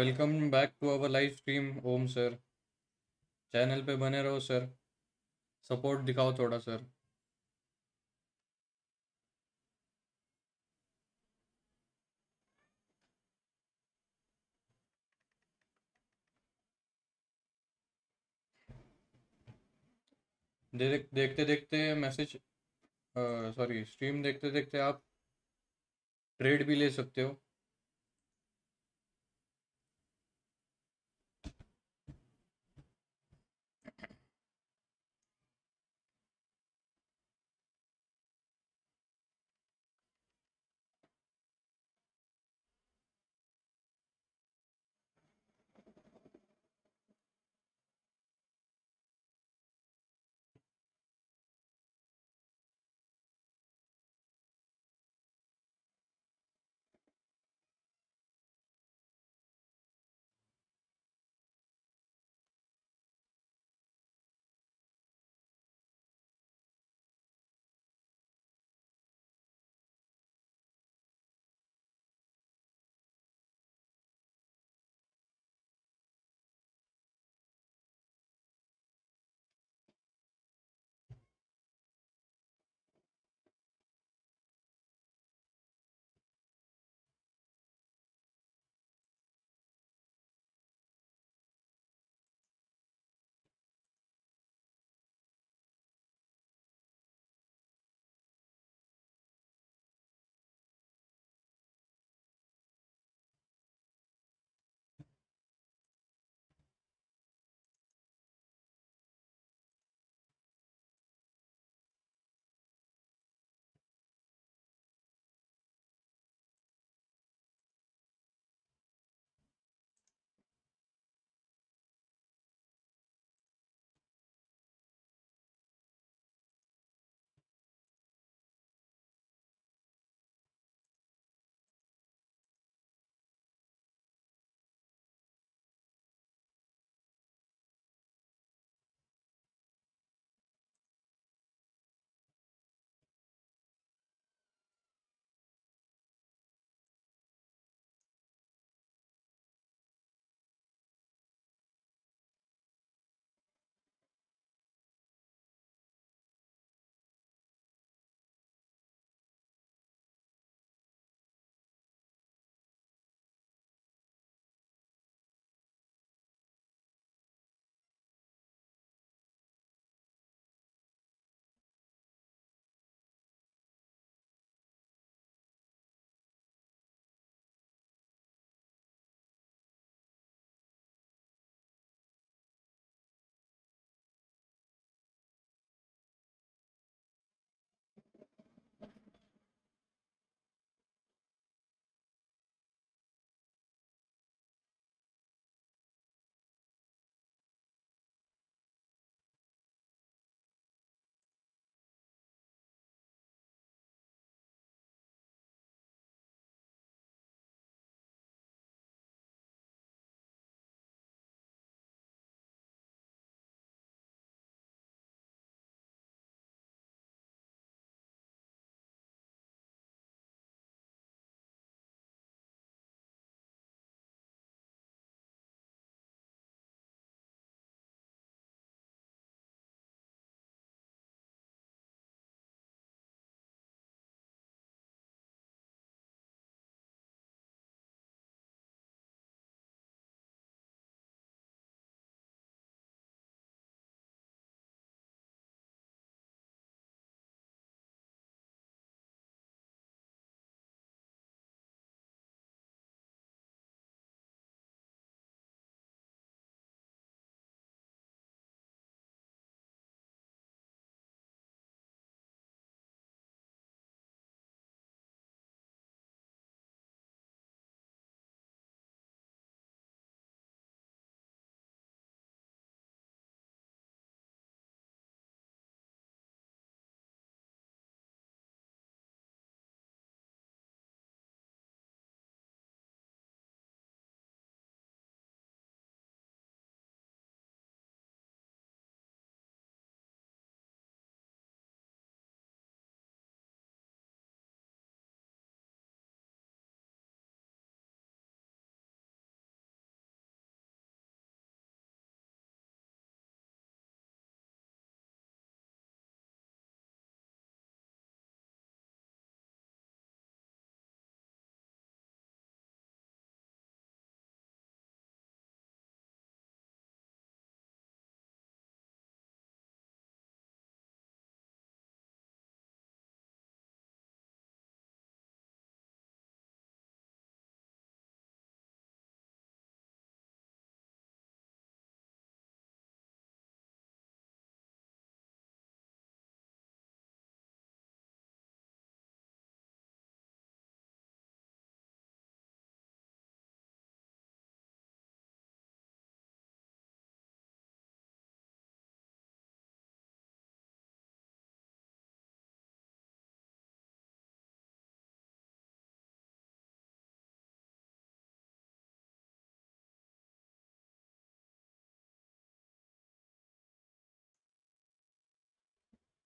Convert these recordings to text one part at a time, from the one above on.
Welcome back to our live stream Om sir channel पे बने रहो सर सपोर्ट दिखाओ थोड़ा सर देख देखते देखते मैसेज सॉरी स्ट्रीम देखते देखते आप ट्रेड भी ले सकते हो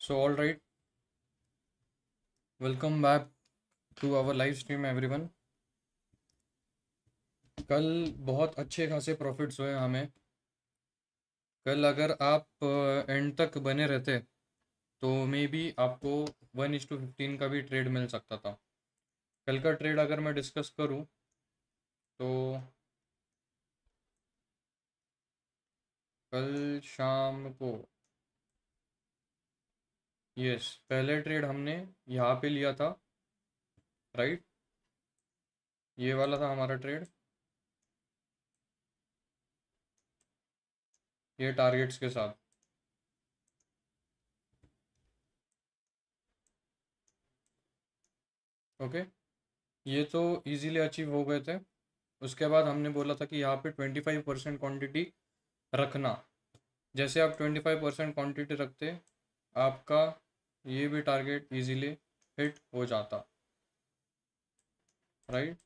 so all right welcome back to our live stream everyone कल बहुत अच्छे खासे प्रॉफिट्स हुए हमें कल अगर आप एंड uh, तक बने रहते तो मे बी आपको वन इज टू फिफ्टीन का भी ट्रेड मिल सकता था कल का ट्रेड अगर मैं डिस्कस करूं तो कल शाम को यस पहले ट्रेड हमने यहाँ पे लिया था राइट ये वाला था हमारा ट्रेड ये टारगेट्स के साथ ओके okay. ये तो इजीली अचीव हो गए थे उसके बाद हमने बोला था कि यहाँ पे ट्वेंटी फाइव परसेंट क्वान्टिटी रखना जैसे आप ट्वेंटी फाइव परसेंट क्वान्टिटी रखते आपका ये भी टारगेट इजीली हिट हो जाता राइट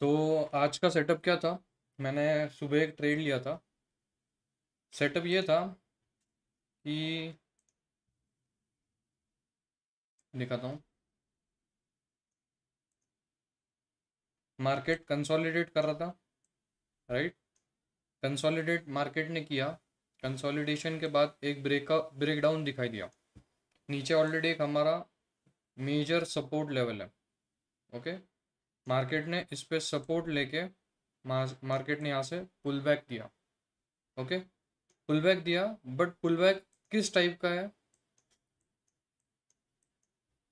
तो आज का सेटअप क्या था मैंने सुबह एक ट्रेड लिया था सेटअप ये था कि दिखाता हूँ मार्केट कंसोलिडेट कर रहा था राइट कंसोलिडेट मार्केट ने किया कंसोलिडेशन के बाद एक ब्रेक ब्रेकडाउन दिखाई दिया नीचे ऑलरेडी एक हमारा मेजर सपोर्ट लेवल है ओके okay? मार्केट ने इस पर सपोर्ट लेके मार्केट ने यहाँ से पुल बैक दिया ओके पुल बैक दिया बट पुल बैक किस टाइप का है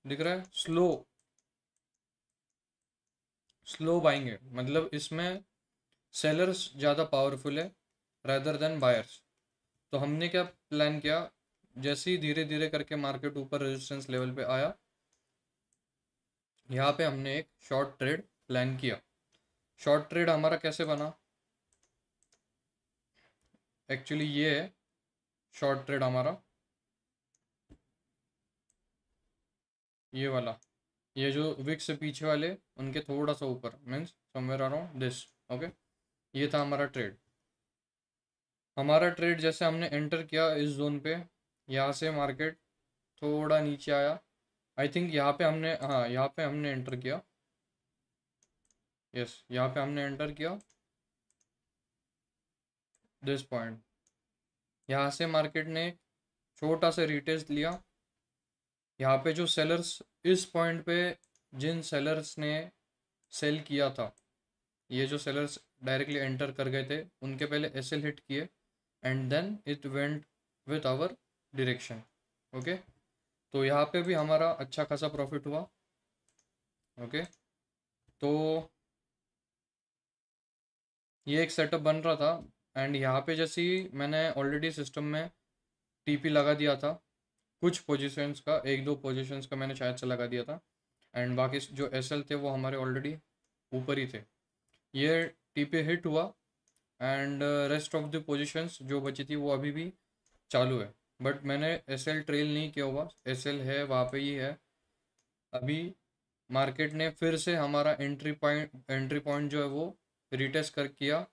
दिख रहा है स्लो स्लो बाइंग है मतलब इसमें सेलर्स ज़्यादा पावरफुल है रेदर देन बायर्स तो हमने क्या प्लान किया जैसे ही धीरे धीरे करके मार्केट ऊपर रेजिस्टेंस लेवल पे आया यहाँ पे हमने एक शॉर्ट ट्रेड प्लान किया शॉर्ट ट्रेड हमारा कैसे बना एक्चुअली ये है शॉर्ट ट्रेड हमारा ये वाला ये जो विक से पीछे वाले उनके थोड़ा सा ऊपर means somewhere around this okay ये था हमारा ट्रेड हमारा ट्रेड जैसे हमने एंटर किया इस जोन पे यहाँ से मार्केट थोड़ा नीचे आया आई थिंक यहाँ पे हमने हाँ यहाँ पे हमने एंटर किया यस यहाँ पे हमने एंटर किया दिस पॉइंट यहाँ से मार्केट ने छोटा सा रिटेस्ट लिया यहाँ पे जो सेलर्स इस पॉइंट पे जिन सेलर्स ने सेल किया था ये जो सेलर्स डायरेक्टली एंटर कर गए थे उनके पहले एस हिट किए and then it went with our direction okay तो यहाँ पे भी हमारा अच्छा खासा प्रॉफिट हुआ ओके तो ये एक सेटअप बन रहा था एंड यहाँ पे जैसे ही मैंने ऑलरेडी सिस्टम में टीपी लगा दिया था कुछ पोजीशंस का एक दो पोजीशंस का मैंने शायद से लगा दिया था एंड बाकी जो एस थे वो हमारे ऑलरेडी ऊपर ही थे ये टीपी हिट हुआ and rest of the positions जो बची थी वो अभी भी चालू है बट मैंने एस एल ट्रेल नहीं किया हुआ एस एल है वहाँ पे ही है अभी मार्केट ने फिर से हमारा एंट्री पॉइंट एंट्री पॉइंट जो है वो रिटेस्ट कर किया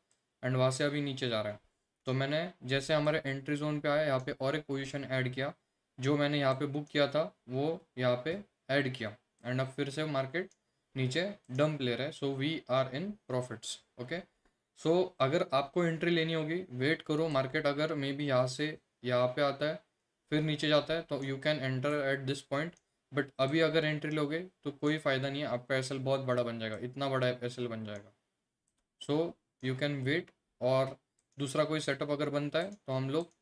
एंड वहाँ से अभी नीचे जा रहा है तो मैंने जैसे हमारे एंट्री जोन पे आया यहाँ पे और एक पोजीशन ऐड किया जो मैंने यहाँ पे बुक किया था वो यहाँ पे ऐड किया एंड अब फिर से मार्केट नीचे डंप ले रहा है so we are in profits okay so अगर आपको एंट्री लेनी होगी वेट करो मार्केट अगर मे बी यहाँ से यहाँ पे आता है फिर नीचे जाता है तो you can enter at this point but अभी अगर एंट्री लोगे तो कोई फ़ायदा नहीं है आपका एस बहुत बड़ा बन जाएगा इतना बड़ा एस बन जाएगा सो यू कैन वेट और दूसरा कोई सेटअप अगर बनता है तो हम लोग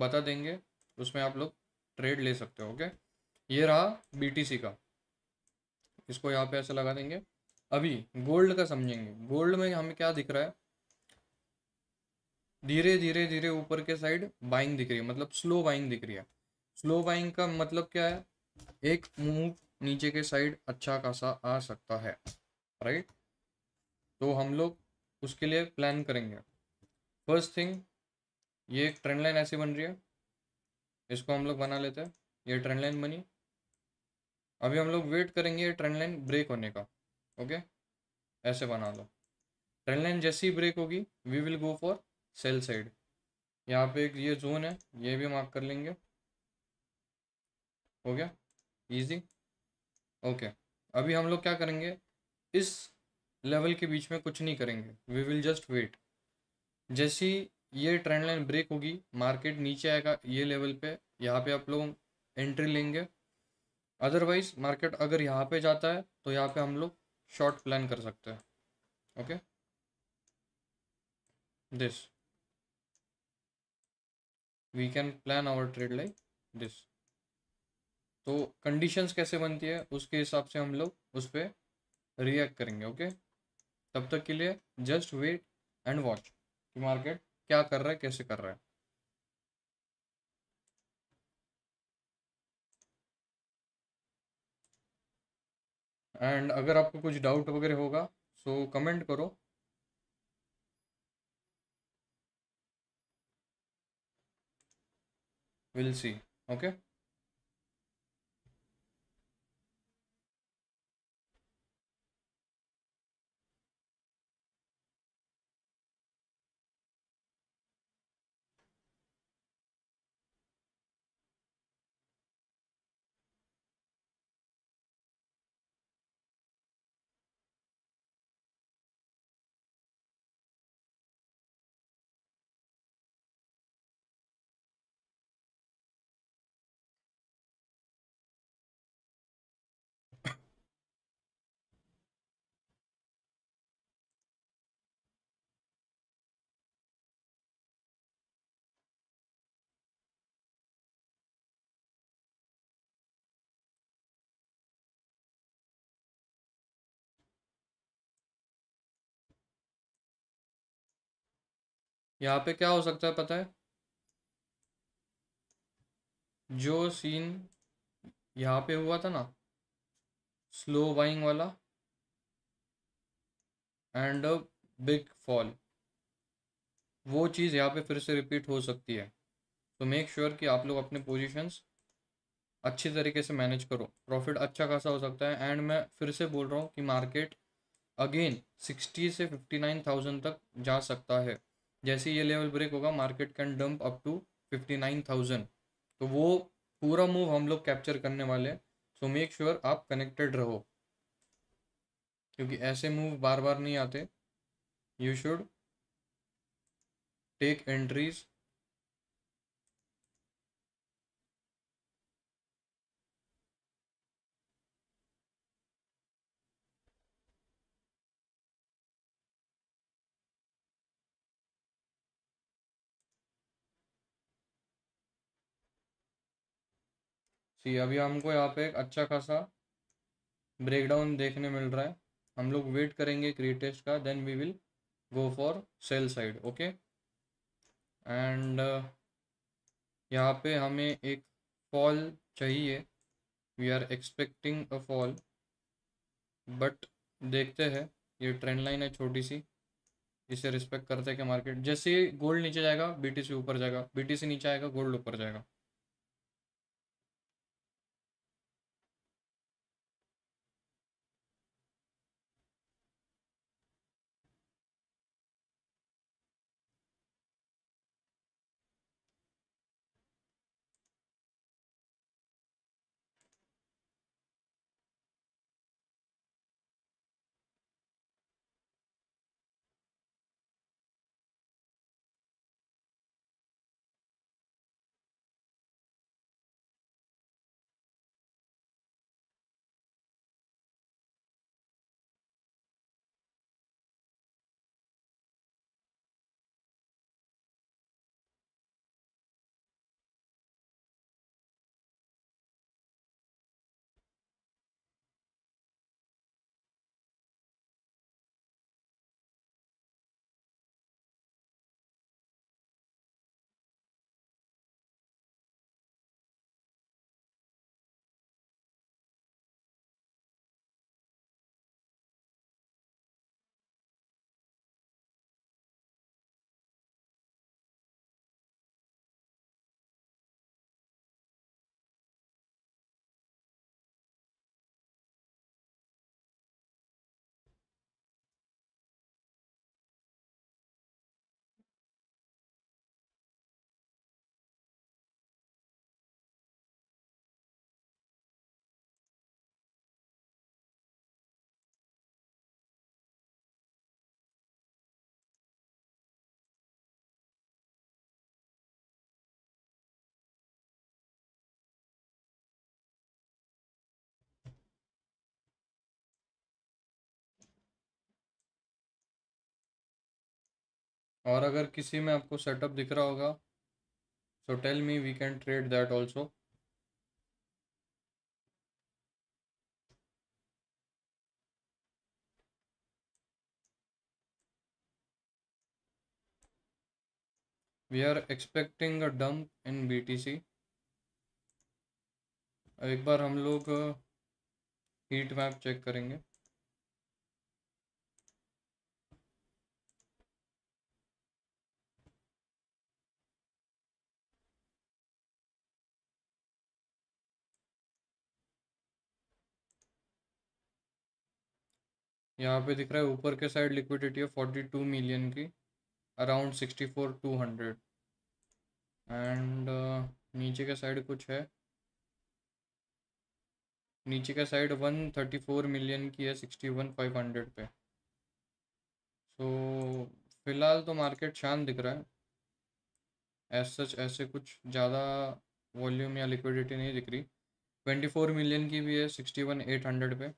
बता देंगे उसमें आप लोग ट्रेड ले सकते हो ओके ये रहा बीटीसी का इसको यहाँ पे ऐसे लगा देंगे अभी गोल्ड का समझेंगे गोल्ड में हमें क्या दिख रहा है धीरे धीरे धीरे ऊपर के साइड बाइंग दिख रही है मतलब स्लो बाइंग दिख रही है स्लो बाइंग का मतलब क्या है एक मूव नीचे के साइड अच्छा खासा आ सकता है राइट तो हम लोग उसके लिए प्लान करेंगे फर्स्ट थिंग ये एक ट्रेंड लाइन ऐसी बन रही है इसको हम लोग बना लेते हैं ये ट्रेंड लाइन बनी अभी हम लोग वेट करेंगे ये ट्रेंड लाइन ब्रेक होने का ओके ऐसे बना लो ट्रेंड लाइन जैसी ब्रेक होगी we will go for sell side यहाँ पे एक ये जोन है ये भी मार्क कर लेंगे हो गया इजी ओके अभी हम लोग क्या करेंगे इस लेवल के बीच में कुछ नहीं करेंगे वी विल जस्ट वेट जैसी ये ट्रेंड लाइन ब्रेक होगी मार्केट नीचे आएगा ये लेवल पे यहाँ पे आप लोग एंट्री लेंगे अदरवाइज मार्केट अगर यहाँ पे जाता है तो यहाँ पे हम लोग शॉर्ट प्लान कर सकते हैं okay this we can plan our trade like this तो कंडीशंस कैसे बनती है उसके हिसाब से हम लोग उस पर रिएक्ट करेंगे ओके तब तक के लिए जस्ट वेट एंड वॉच कि मार्केट क्या कर रहा है कैसे कर रहा है एंड अगर आपको कुछ डाउट वगैरह होगा सो so कमेंट करो we'll see okay यहाँ पे क्या हो सकता है पता है जो सीन यहाँ पे हुआ था ना स्लो बाइंग वाला एंड अ बिग फॉल वो चीज़ यहाँ पे फिर से रिपीट हो सकती है तो मेक श्योर कि आप लोग अपने पोजीशंस अच्छी तरीके से मैनेज करो प्रॉफिट अच्छा खासा हो सकता है एंड मैं फिर से बोल रहा हूँ कि मार्केट अगेन सिक्सटी से फिफ्टी नाइन थाउजेंड तक जा सकता है जैसे ये लेवल ब्रेक होगा market can dump up to fifty nine thousand तो वो पूरा मूव हम लोग कैप्चर करने वाले हैं सो मेक श्योर आप कनेक्टेड रहो क्योंकि ऐसे मूव बार बार नहीं आते यू शुड टेक एंट्रीज ठीक है अभी हमको यहाँ पे एक अच्छा खासा ब्रेकडाउन देखने मिल रहा है हम लोग वेट करेंगे एक रीटेस्ट का then we will go for sell side okay and यहाँ पे हमें एक फॉल चाहिए we are expecting a fall but देखते हैं ये ट्रेंड लाइन है छोटी सी इसे रिस्पेक्ट करते हैं कि मार्केट जैसे गोल्ड नीचे जाएगा बीटीसी ऊपर जाएगा बीटीसी नीचे आएगा गोल्ड ऊपर जाएगा और अगर किसी में आपको सेटअप दिख रहा होगा so tell me we can trade that also expecting a dump in B T सी एक बार हम लोग हीट मैप चेक करेंगे यहाँ पे दिख रहा है ऊपर के साइड लिक्विडिटी है फोर्टी टू मिलियन की around sixty four two hundred and नीचे के साइड कुछ है नीचे का side one thirty four million की है सिक्सटी वन फाइव हंड्रेड पे सो so, फिलहाल तो मार्केट शांत दिख रहा है एज सच ऐसे कुछ ज़्यादा वॉल्यूम या लिक्विडिटी नहीं दिख रही ट्वेंटी फोर मिलियन की भी है सिक्सटी वन एट हंड्रेड पे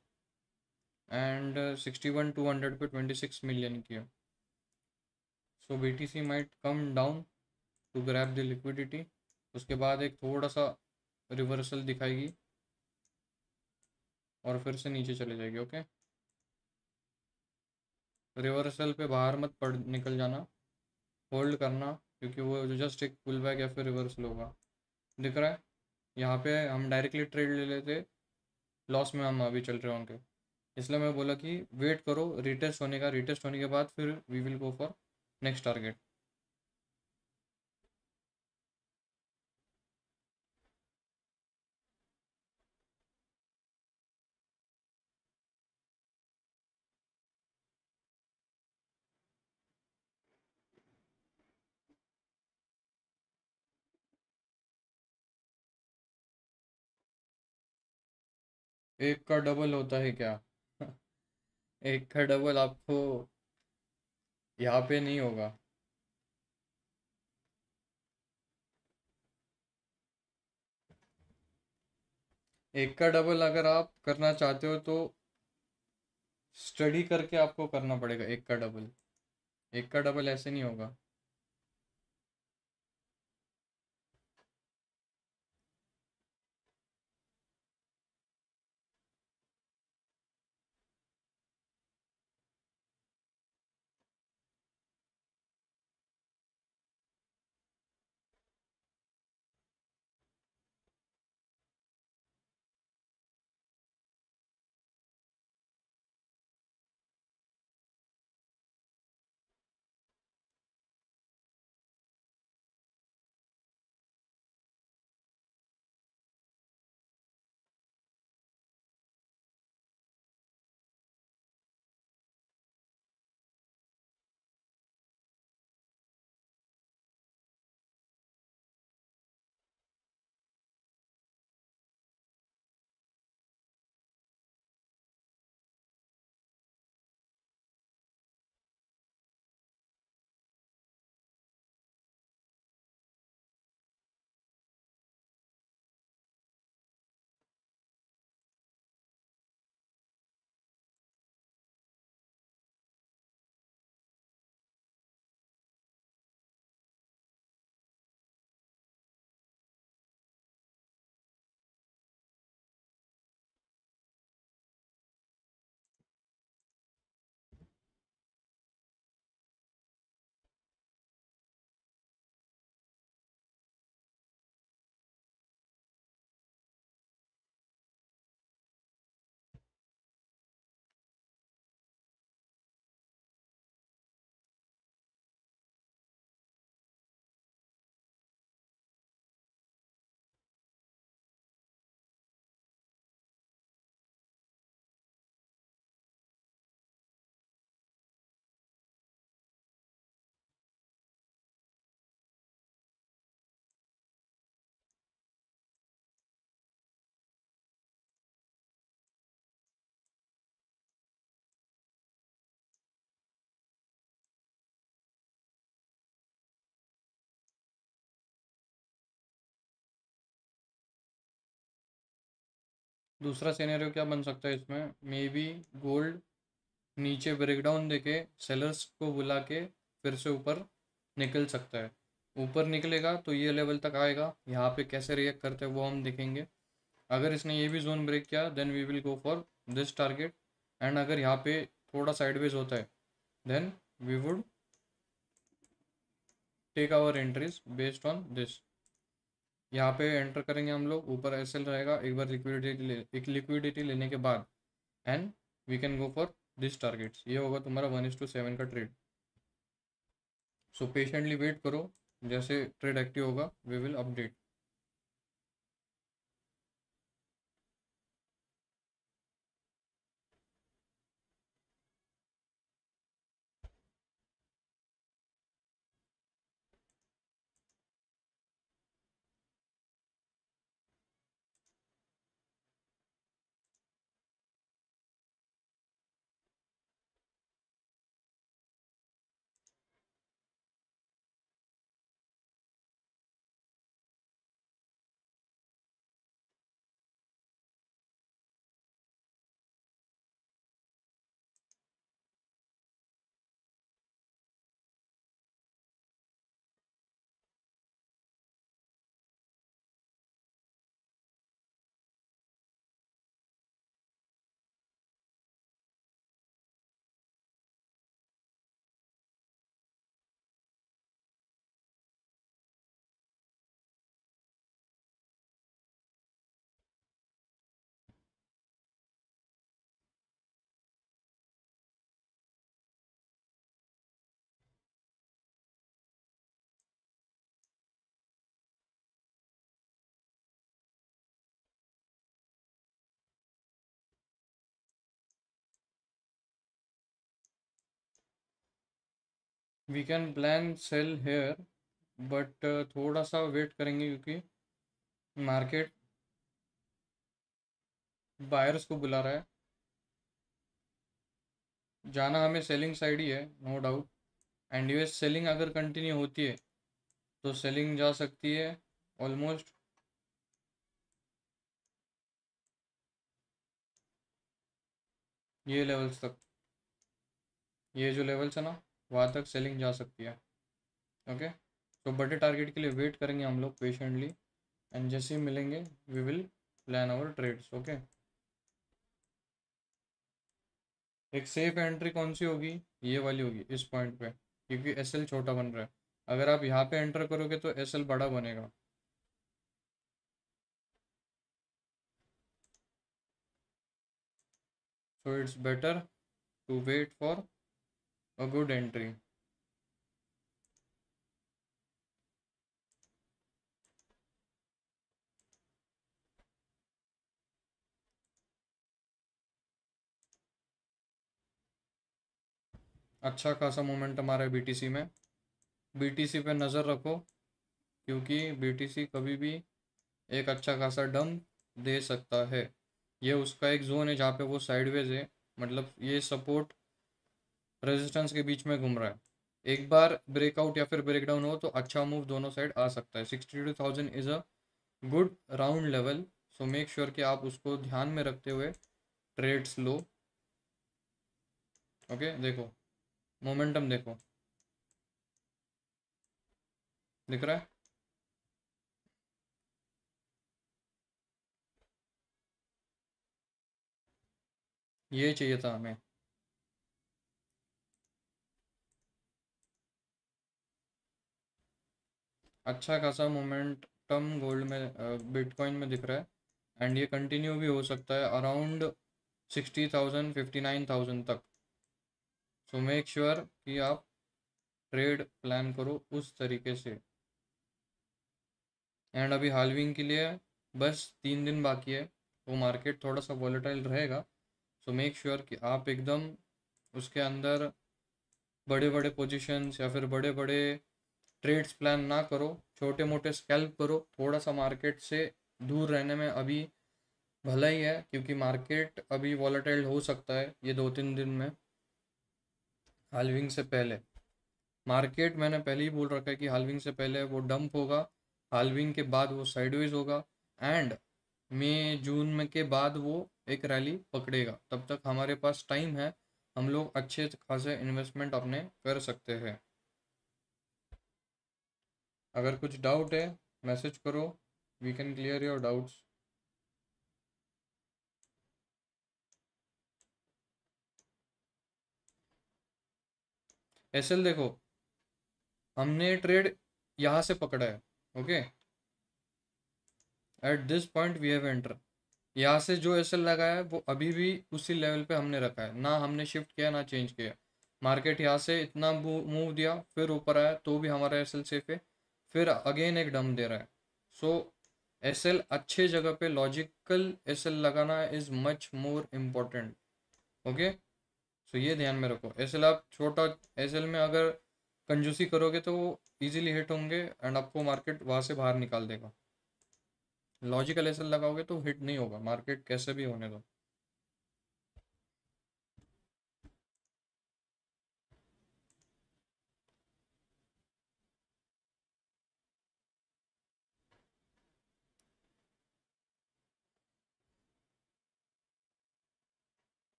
and sixty one two hundred पे ट्वेंटी सिक्स मिलियन की है so B T C might come down to grab the liquidity उसके बाद एक थोड़ा सा रिवर्सल दिखाएगी और फिर से नीचे चले जाएगी ओके रिवर्सल पे बाहर मत पड़ निकल जाना होल्ड करना क्योंकि वो जो जस्ट एक पुल बैक या फिर रिवर्सल होगा दिख रहा है यहाँ पे हम डायरेक्टली ट्रेड ले लेते लॉस में हम अभी चल रहे होंगे इसलिए मैं बोला कि वेट करो रिटेस्ट होने का रिटेस्ट होने के बाद फिर we will go for next target एक का डबल होता है क्या एक का डबल आपको यहाँ पे नहीं होगा एक का डबल अगर आप करना चाहते हो तो स्टडी करके आपको करना पड़ेगा एक का डबल एक का डबल ऐसे नहीं होगा दूसरा सीनेरियो क्या बन सकता है इसमें मे बी गोल्ड नीचे ब्रेकडाउन देके सेलर्स को बुला के फिर से ऊपर निकल सकता है ऊपर निकलेगा तो ये लेवल तक आएगा यहाँ पे कैसे रिएक्ट करते हैं वो हम देखेंगे अगर इसने ये भी जोन ब्रेक किया then we will go for this target and अगर यहाँ पे थोड़ा साइडवेज होता है then we would take our entries based on this यहाँ पे एंटर करेंगे हम लोग ऊपर एस रहेगा एक बार लिक्विडिटी ले, एक लिक्विडिटी लेने के बाद and we can go for this targets ये होगा तुम्हारा वन इज टू सेवन का ट्रेड सो पेशेंटली वेट करो जैसे ट्रेड एक्टिव होगा we will update we can plan sell here but थोड़ा सा वेट करेंगे क्योंकि मार्केट बायर्स को बुला रहा है जाना हमें सेलिंग साइड ही है no doubt and US selling अगर कंटिन्यू होती है तो सेलिंग जा सकती है ऑलमोस्ट ये लेवल्स तक ये जो लेवल्स है ना वहाँ तक सेलिंग जा सकती है ओके तो बड़े टारगेट के लिए वेट करेंगे हम लोग पेशेंटली एंड जैसे ही मिलेंगे we will plan our trades okay एक सेफ एंट्री कौन सी होगी ये वाली होगी इस पॉइंट पे क्योंकि एस एल छोटा बन रहा है अगर आप यहाँ पे एंटर करोगे तो एस एल बड़ा बनेगा so it's better to wait for a good entry अच्छा खासा मोमेंट हमारा है बीटीसी में बीटीसी पे नज़र रखो क्योंकि बीटीसी कभी भी एक अच्छा खासा डम दे सकता है ये उसका एक जोन है जहाँ पे वो साइडवेज है मतलब ये सपोर्ट रेजिस्टेंस के बीच में घूम रहा है एक बार ब्रेकआउट या फिर ब्रेकडाउन हो तो अच्छा मूव दोनों साइड आ सकता है sixty two thousand is a good round level so make sure कि आप उसको ध्यान में रखते हुए ट्रेड्स लो ओके okay, देखो मोमेंटम देखो दिख रहा है ये चाहिए था हमें अच्छा खासा मोमेंटम गोल्ड में बिटकॉइन में दिख रहा है एंड ये कंटिन्यू भी हो सकता है around sixty thousand fifty nine thousand तक सो मेक श्योर कि आप ट्रेड प्लान करो उस तरीके से एंड अभी हालविंग के लिए बस तीन दिन बाकी है तो मार्केट थोड़ा सा वॉलेटाइल रहेगा सो मेक श्योर कि आप एकदम उसके अंदर बड़े बड़े पोजिशन या फिर बड़े बड़े ट्रेड्स प्लान ना करो छोटे मोटे स्कैल्प करो थोड़ा सा मार्केट से दूर रहने में अभी भला ही है क्योंकि मार्केट अभी वॉलेटाइल हो सकता है ये दो तीन दिन में हालविंग से पहले मार्केट मैंने पहले ही बोल रखा है कि हालविंग से पहले वो डंप होगा हालविंग के बाद वो साइडवेज होगा एंड मे जून में के बाद वो एक रैली पकड़ेगा तब तक हमारे पास टाइम है हम लोग अच्छे खासे इन्वेस्टमेंट अपने कर सकते हैं अगर कुछ डाउट है मैसेज करो we can clear your doubts एस देखो हमने ट्रेड यहां से पकड़ा है okay at this point we have enter यहाँ से जो एस लगाया है वो अभी भी उसी लेवल पे हमने रखा है ना हमने शिफ्ट किया ना चेंज किया मार्केट यहाँ से इतना मूव दिया फिर ऊपर आया तो भी हमारा एस सेफ है फिर अगेन एक डम दे रहा है सो एस एल अच्छे जगह पे लॉजिकल एस एल लगाना is much more important okay so ये ध्यान में रखो एस एल आप छोटा एस एल में अगर कंजूसी करोगे तो वो ईजिली हिट होंगे एंड आपको मार्केट वहाँ से बाहर निकाल देगा लॉजिकल एस एल लगाओगे तो हिट नहीं होगा मार्केट कैसे भी होने दो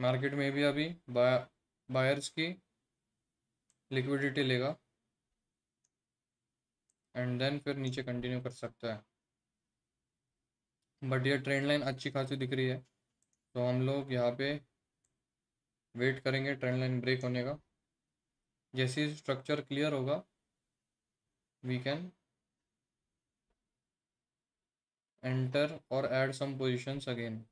मार्केट में भी अभी बायर्स की लिक्विडिटी लेगा एंड देन फिर नीचे कंटिन्यू कर सकता है बट ये ट्रेंड लाइन अच्छी खासी दिख रही है तो हम लोग यहाँ पे वेट करेंगे ट्रेंड लाइन ब्रेक होने का जैसे ही स्ट्रक्चर क्लियर होगा वी कैन एंटर और ऐड सम पोजिशंस अगेन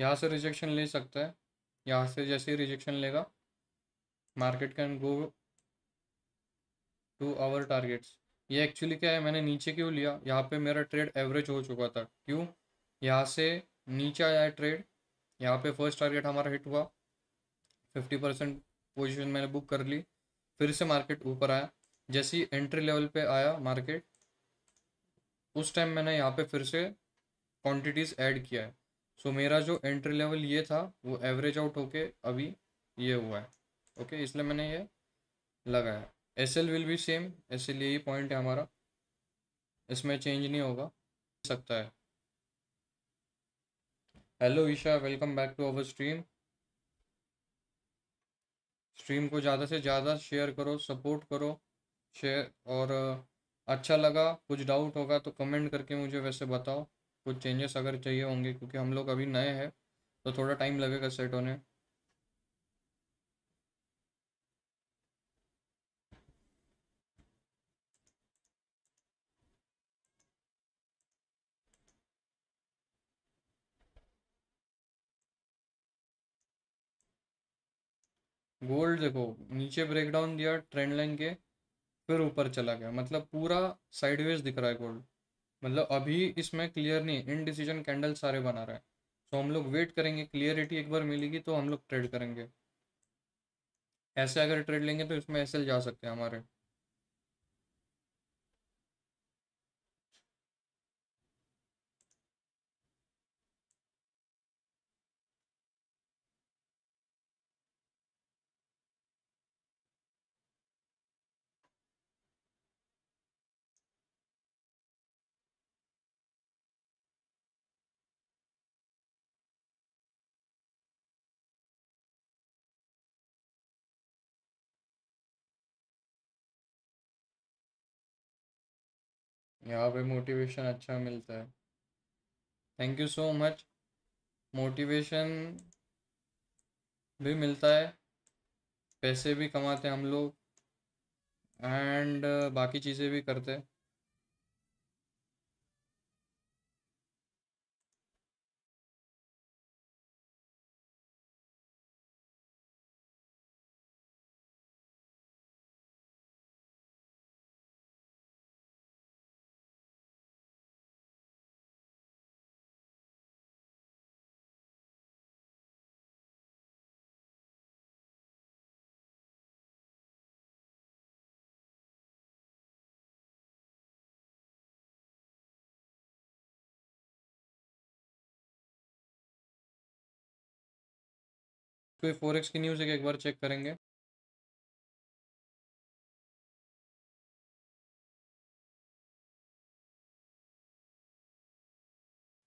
यहाँ से रिजेक्शन ले सकता है यहाँ से जैसे ही रिजेक्शन लेगा market can go to our targets ये एक्चुअली क्या है मैंने नीचे क्यों लिया यहाँ पे मेरा ट्रेड एवरेज हो चुका था क्यों यहाँ से नीचे आया ट्रेड यहाँ पे फर्स्ट टारगेट हमारा हिट हुआ फिफ्टी परसेंट पोजिशन मैंने बुक कर ली फिर से मार्केट ऊपर आया जैसे ही एंट्री लेवल पे आया मार्केट उस टाइम मैंने यहाँ पे फिर से क्वांटिटीज़ ऐड किया है सो so, मेरा जो एंट्री लेवल ये था वो एवरेज आउट होके अभी ये हुआ है ओके okay, इसलिए मैंने ये लगाया एस एल विल भी सेम एल यही पॉइंट है हमारा इसमें चेंज नहीं होगा सकता है hello Isha welcome back to our stream stream को ज़्यादा से ज़्यादा शेयर करो सपोर्ट करो शेयर और अच्छा लगा कुछ डाउट होगा तो कमेंट करके मुझे वैसे बताओ कुछ चेंजेस अगर चाहिए होंगे क्योंकि हम लोग अभी नए हैं तो थोड़ा टाइम लगेगा सेट होने गोल्ड देखो नीचे ब्रेकडाउन दिया ट्रेंड लाइन के फिर ऊपर चला गया मतलब पूरा साइडवेज दिख रहा है गोल्ड मतलब अभी इसमें क्लियर नहीं इनडिसीजन कैंडल सारे बना रहा है सो हम लोग वेट करेंगे क्लियरिटी एक बार मिलेगी तो हम लोग ट्रेड करेंगे ऐसे अगर ट्रेड लेंगे तो इसमें एस जा सकते हैं हमारे यहाँ पे मोटिवेशन अच्छा मिलता है thank you so much motivation भी मिलता है पैसे भी कमाते हैं हम लोग एंड बाकी चीज़ें भी करते हैं कोई तो फोर की न्यूज़ है एक बार चेक करेंगे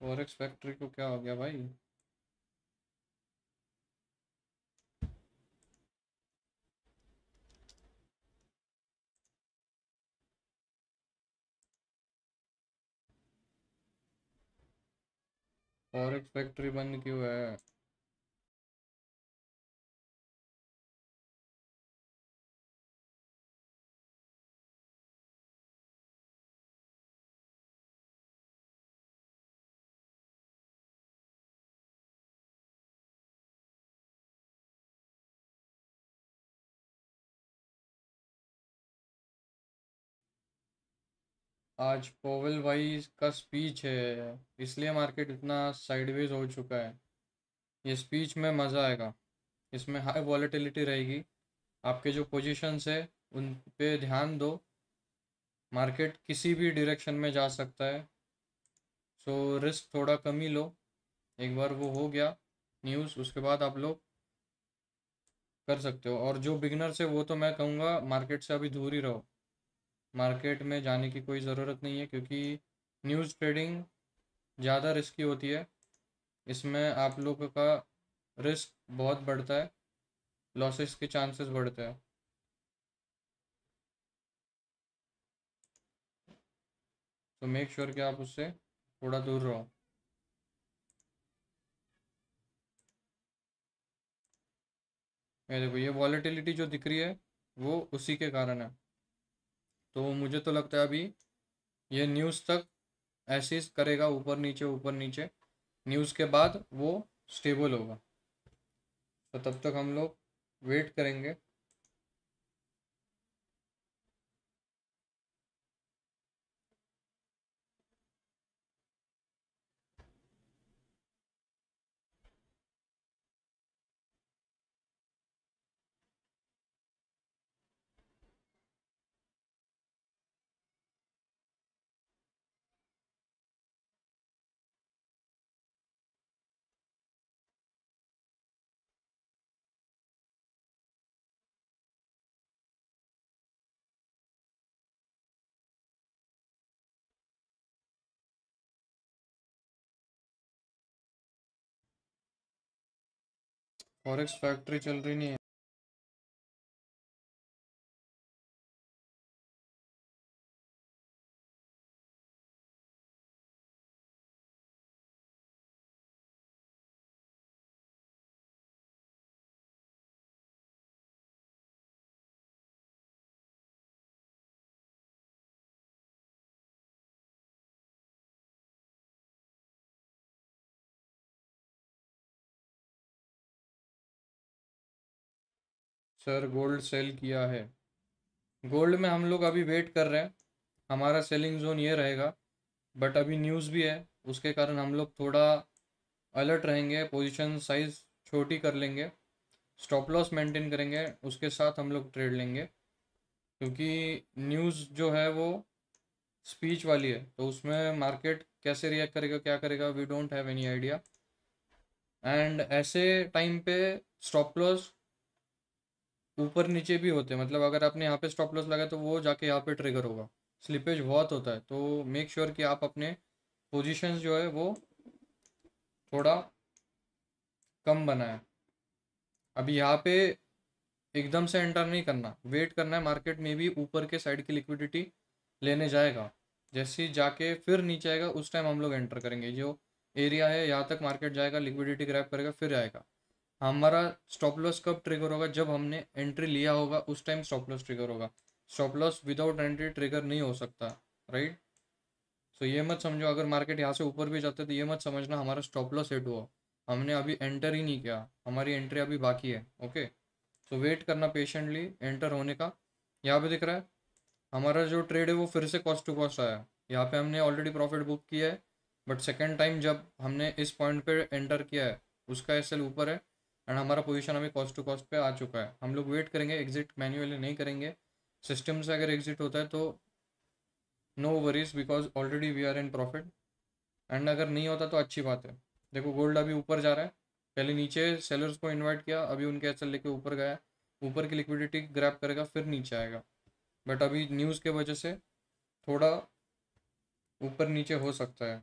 फॉरेक्स फैक्ट्री को क्या हो गया भाई फॉरेक्स फैक्ट्री बंद क्यों है आज पोवल भाई का स्पीच है इसलिए मार्केट इतना साइडवेज हो चुका है ये स्पीच में मज़ा आएगा इसमें हाई वॉलेटिलिटी रहेगी आपके जो पोजीशंस है उन पे ध्यान दो मार्केट किसी भी डायरेक्शन में जा सकता है सो so, रिस्क थोड़ा कम ही लो एक बार वो हो गया न्यूज़ उसके बाद आप लोग कर सकते हो और जो बिगनर्स है वो तो मैं कहूँगा मार्केट से अभी दूर ही रहो मार्केट में जाने की कोई ज़रूरत नहीं है क्योंकि न्यूज़ ट्रेडिंग ज़्यादा रिस्की होती है इसमें आप लोग का रिस्क बहुत बढ़ता है लॉसेस के चांसेस बढ़ते हैं तो मेक श्योर कि आप उससे थोड़ा दूर रहो ये देखो ये वॉलीटिलिटी जो दिख रही है वो उसी के कारण है तो मुझे तो लगता है अभी ये न्यूज़ तक ऐसे करेगा ऊपर नीचे ऊपर नीचे न्यूज़ के बाद वो स्टेबल होगा तो तब तक हम लोग वेट करेंगे फॉरेक्स फैक्ट्री चल रही नहीं है सर गोल्ड सेल किया है गोल्ड में हम लोग अभी वेट कर रहे हैं हमारा सेलिंग जोन ये रहेगा बट अभी न्यूज़ भी है उसके कारण हम लोग थोड़ा अलर्ट रहेंगे पोजीशन साइज छोटी कर लेंगे स्टॉप लॉस मेंटेन करेंगे उसके साथ हम लोग ट्रेड लेंगे क्योंकि न्यूज़ जो है वो स्पीच वाली है तो उसमें मार्केट कैसे रिएक्ट करेगा क्या करेगा we don't have any idea and ऐसे टाइम पे स्टॉप लॉस ऊपर नीचे भी होते हैं मतलब अगर आपने यहाँ पे स्टॉप लॉस लगाया तो वो जाके यहाँ पे ट्रिगर होगा स्लिपेज बहुत होता है तो मेक श्योर sure कि आप अपने पोजिशन जो है वो थोड़ा कम बनाए अभी यहाँ पे एकदम से एंटर नहीं करना वेट करना है मार्केट में भी ऊपर के साइड की लिक्विडिटी लेने जाएगा जैसे ही जाके फिर नीचे आएगा उस टाइम हम लोग एंटर करेंगे जो एरिया है यहाँ तक मार्केट जाएगा लिक्विडिटी ग्रैप करेगा फिर आएगा हमारा स्टॉप लॉस कब ट्रिगर होगा जब हमने एंट्री लिया होगा उस टाइम स्टॉप लॉस ट्रिगर होगा stop loss without entry trigger नहीं हो सकता राइट सो ये मत समझो अगर मार्केट यहाँ से ऊपर भी जाते तो ये मत समझना हमारा स्टॉप लॉस हेट हुआ हमने अभी एंटर ही नहीं किया हमारी एंट्री अभी बाकी है ओके सो वेट करना पेशेंटली एंटर होने का यहाँ पे दिख रहा है हमारा जो ट्रेड है वो फिर से कॉस्ट टू कॉस्ट आया यहाँ पे हमने ऑलरेडी प्रॉफिट बुक किया है बट सेकेंड टाइम जब हमने इस पॉइंट पे एंटर किया है उसका एस ऊपर है एंड हमारा पोजीशन अभी कॉस्ट टू कॉस्ट पे आ चुका है हम लोग वेट करेंगे एग्जिट मैन्युअली नहीं करेंगे सिस्टम से अगर एग्जिट होता है तो no worries because already we are in profit and अगर नहीं होता तो अच्छी बात है देखो गोल्ड अभी ऊपर जा रहा है पहले नीचे सेलर्स को इन्वाइट किया अभी उनके एच लेके ऊपर गया ऊपर की लिक्विडिटी ग्रैप करेगा फिर नीचे आएगा बट अभी न्यूज़ के वजह से थोड़ा ऊपर नीचे हो सकता है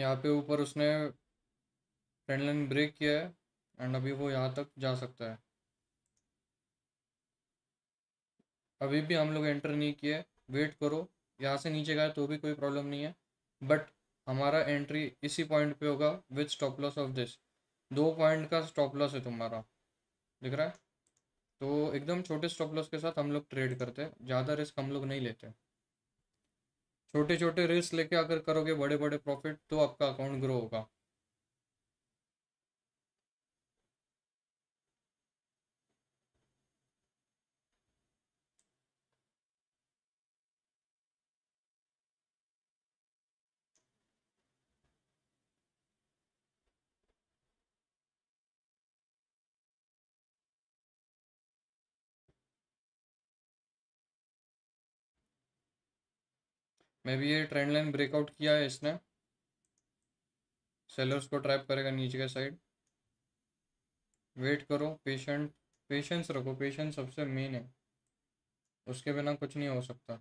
यहाँ पे ऊपर उसने फ्रेंड लाइन ब्रेक किया है एंड अभी वो यहाँ तक जा सकता है अभी भी हम लोग एंटर नहीं किए वेट करो यहाँ से नीचे गए तो भी कोई प्रॉब्लम नहीं है बट हमारा एंट्री इसी पॉइंट पे होगा with stop loss of this दो पॉइंट का स्टॉप लॉस है तुम्हारा दिख रहा है तो एकदम छोटे स्टॉप लॉस के साथ हम लोग ट्रेड करते हैं ज़्यादा रिस्क हम लोग नहीं लेते छोटे छोटे रिस्क लेके अगर करोगे बड़े बड़े प्रॉफिट तो आपका अकाउंट ग्रो होगा मे बी ये ट्रेंड लाइन ब्रेकआउट किया है इसने सेलर्स को ट्रैप करेगा नीचे का साइड वेट करो पेशेंट पेशेंस रखो पेशेंस सबसे मेन है उसके बिना कुछ नहीं हो सकता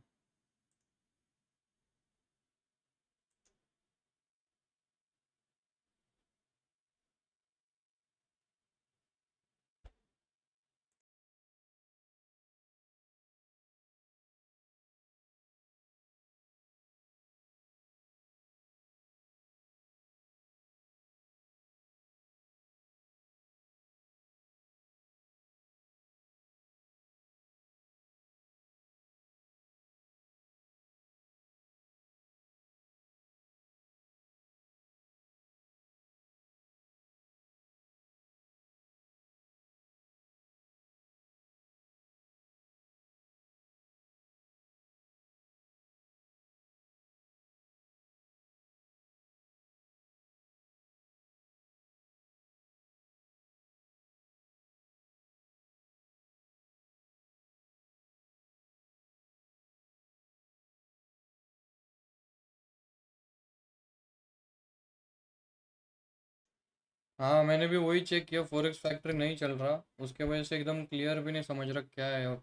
हाँ मैंने भी वही चेक किया फॉरेक्स फैक्ट्री नहीं चल रहा उसके वजह से एकदम क्लियर भी नहीं समझ रहा क्या है और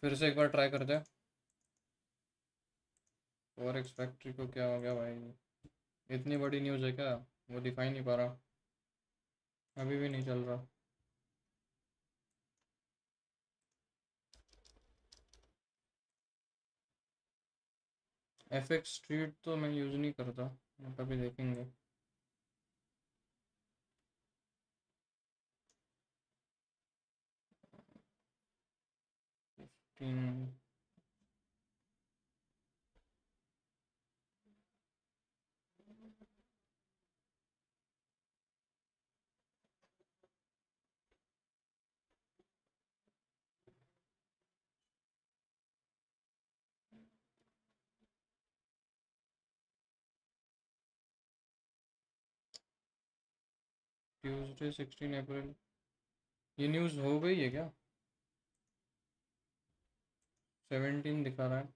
फिर से एक बार ट्राई करते हैं फॉरेक्स फैक्ट्री को क्या हो गया भाई इतनी बड़ी न्यूज़ है क्या वो दिखाई नहीं पा रहा अभी भी नहीं चल रहा एफ स्ट्रीट तो मैं यूज़ नहीं करता कभी देखेंगे think सिक्सटीन अप्रैल ये न्यूज़ हो गई है क्या सेवेंटीन दिखा रहा है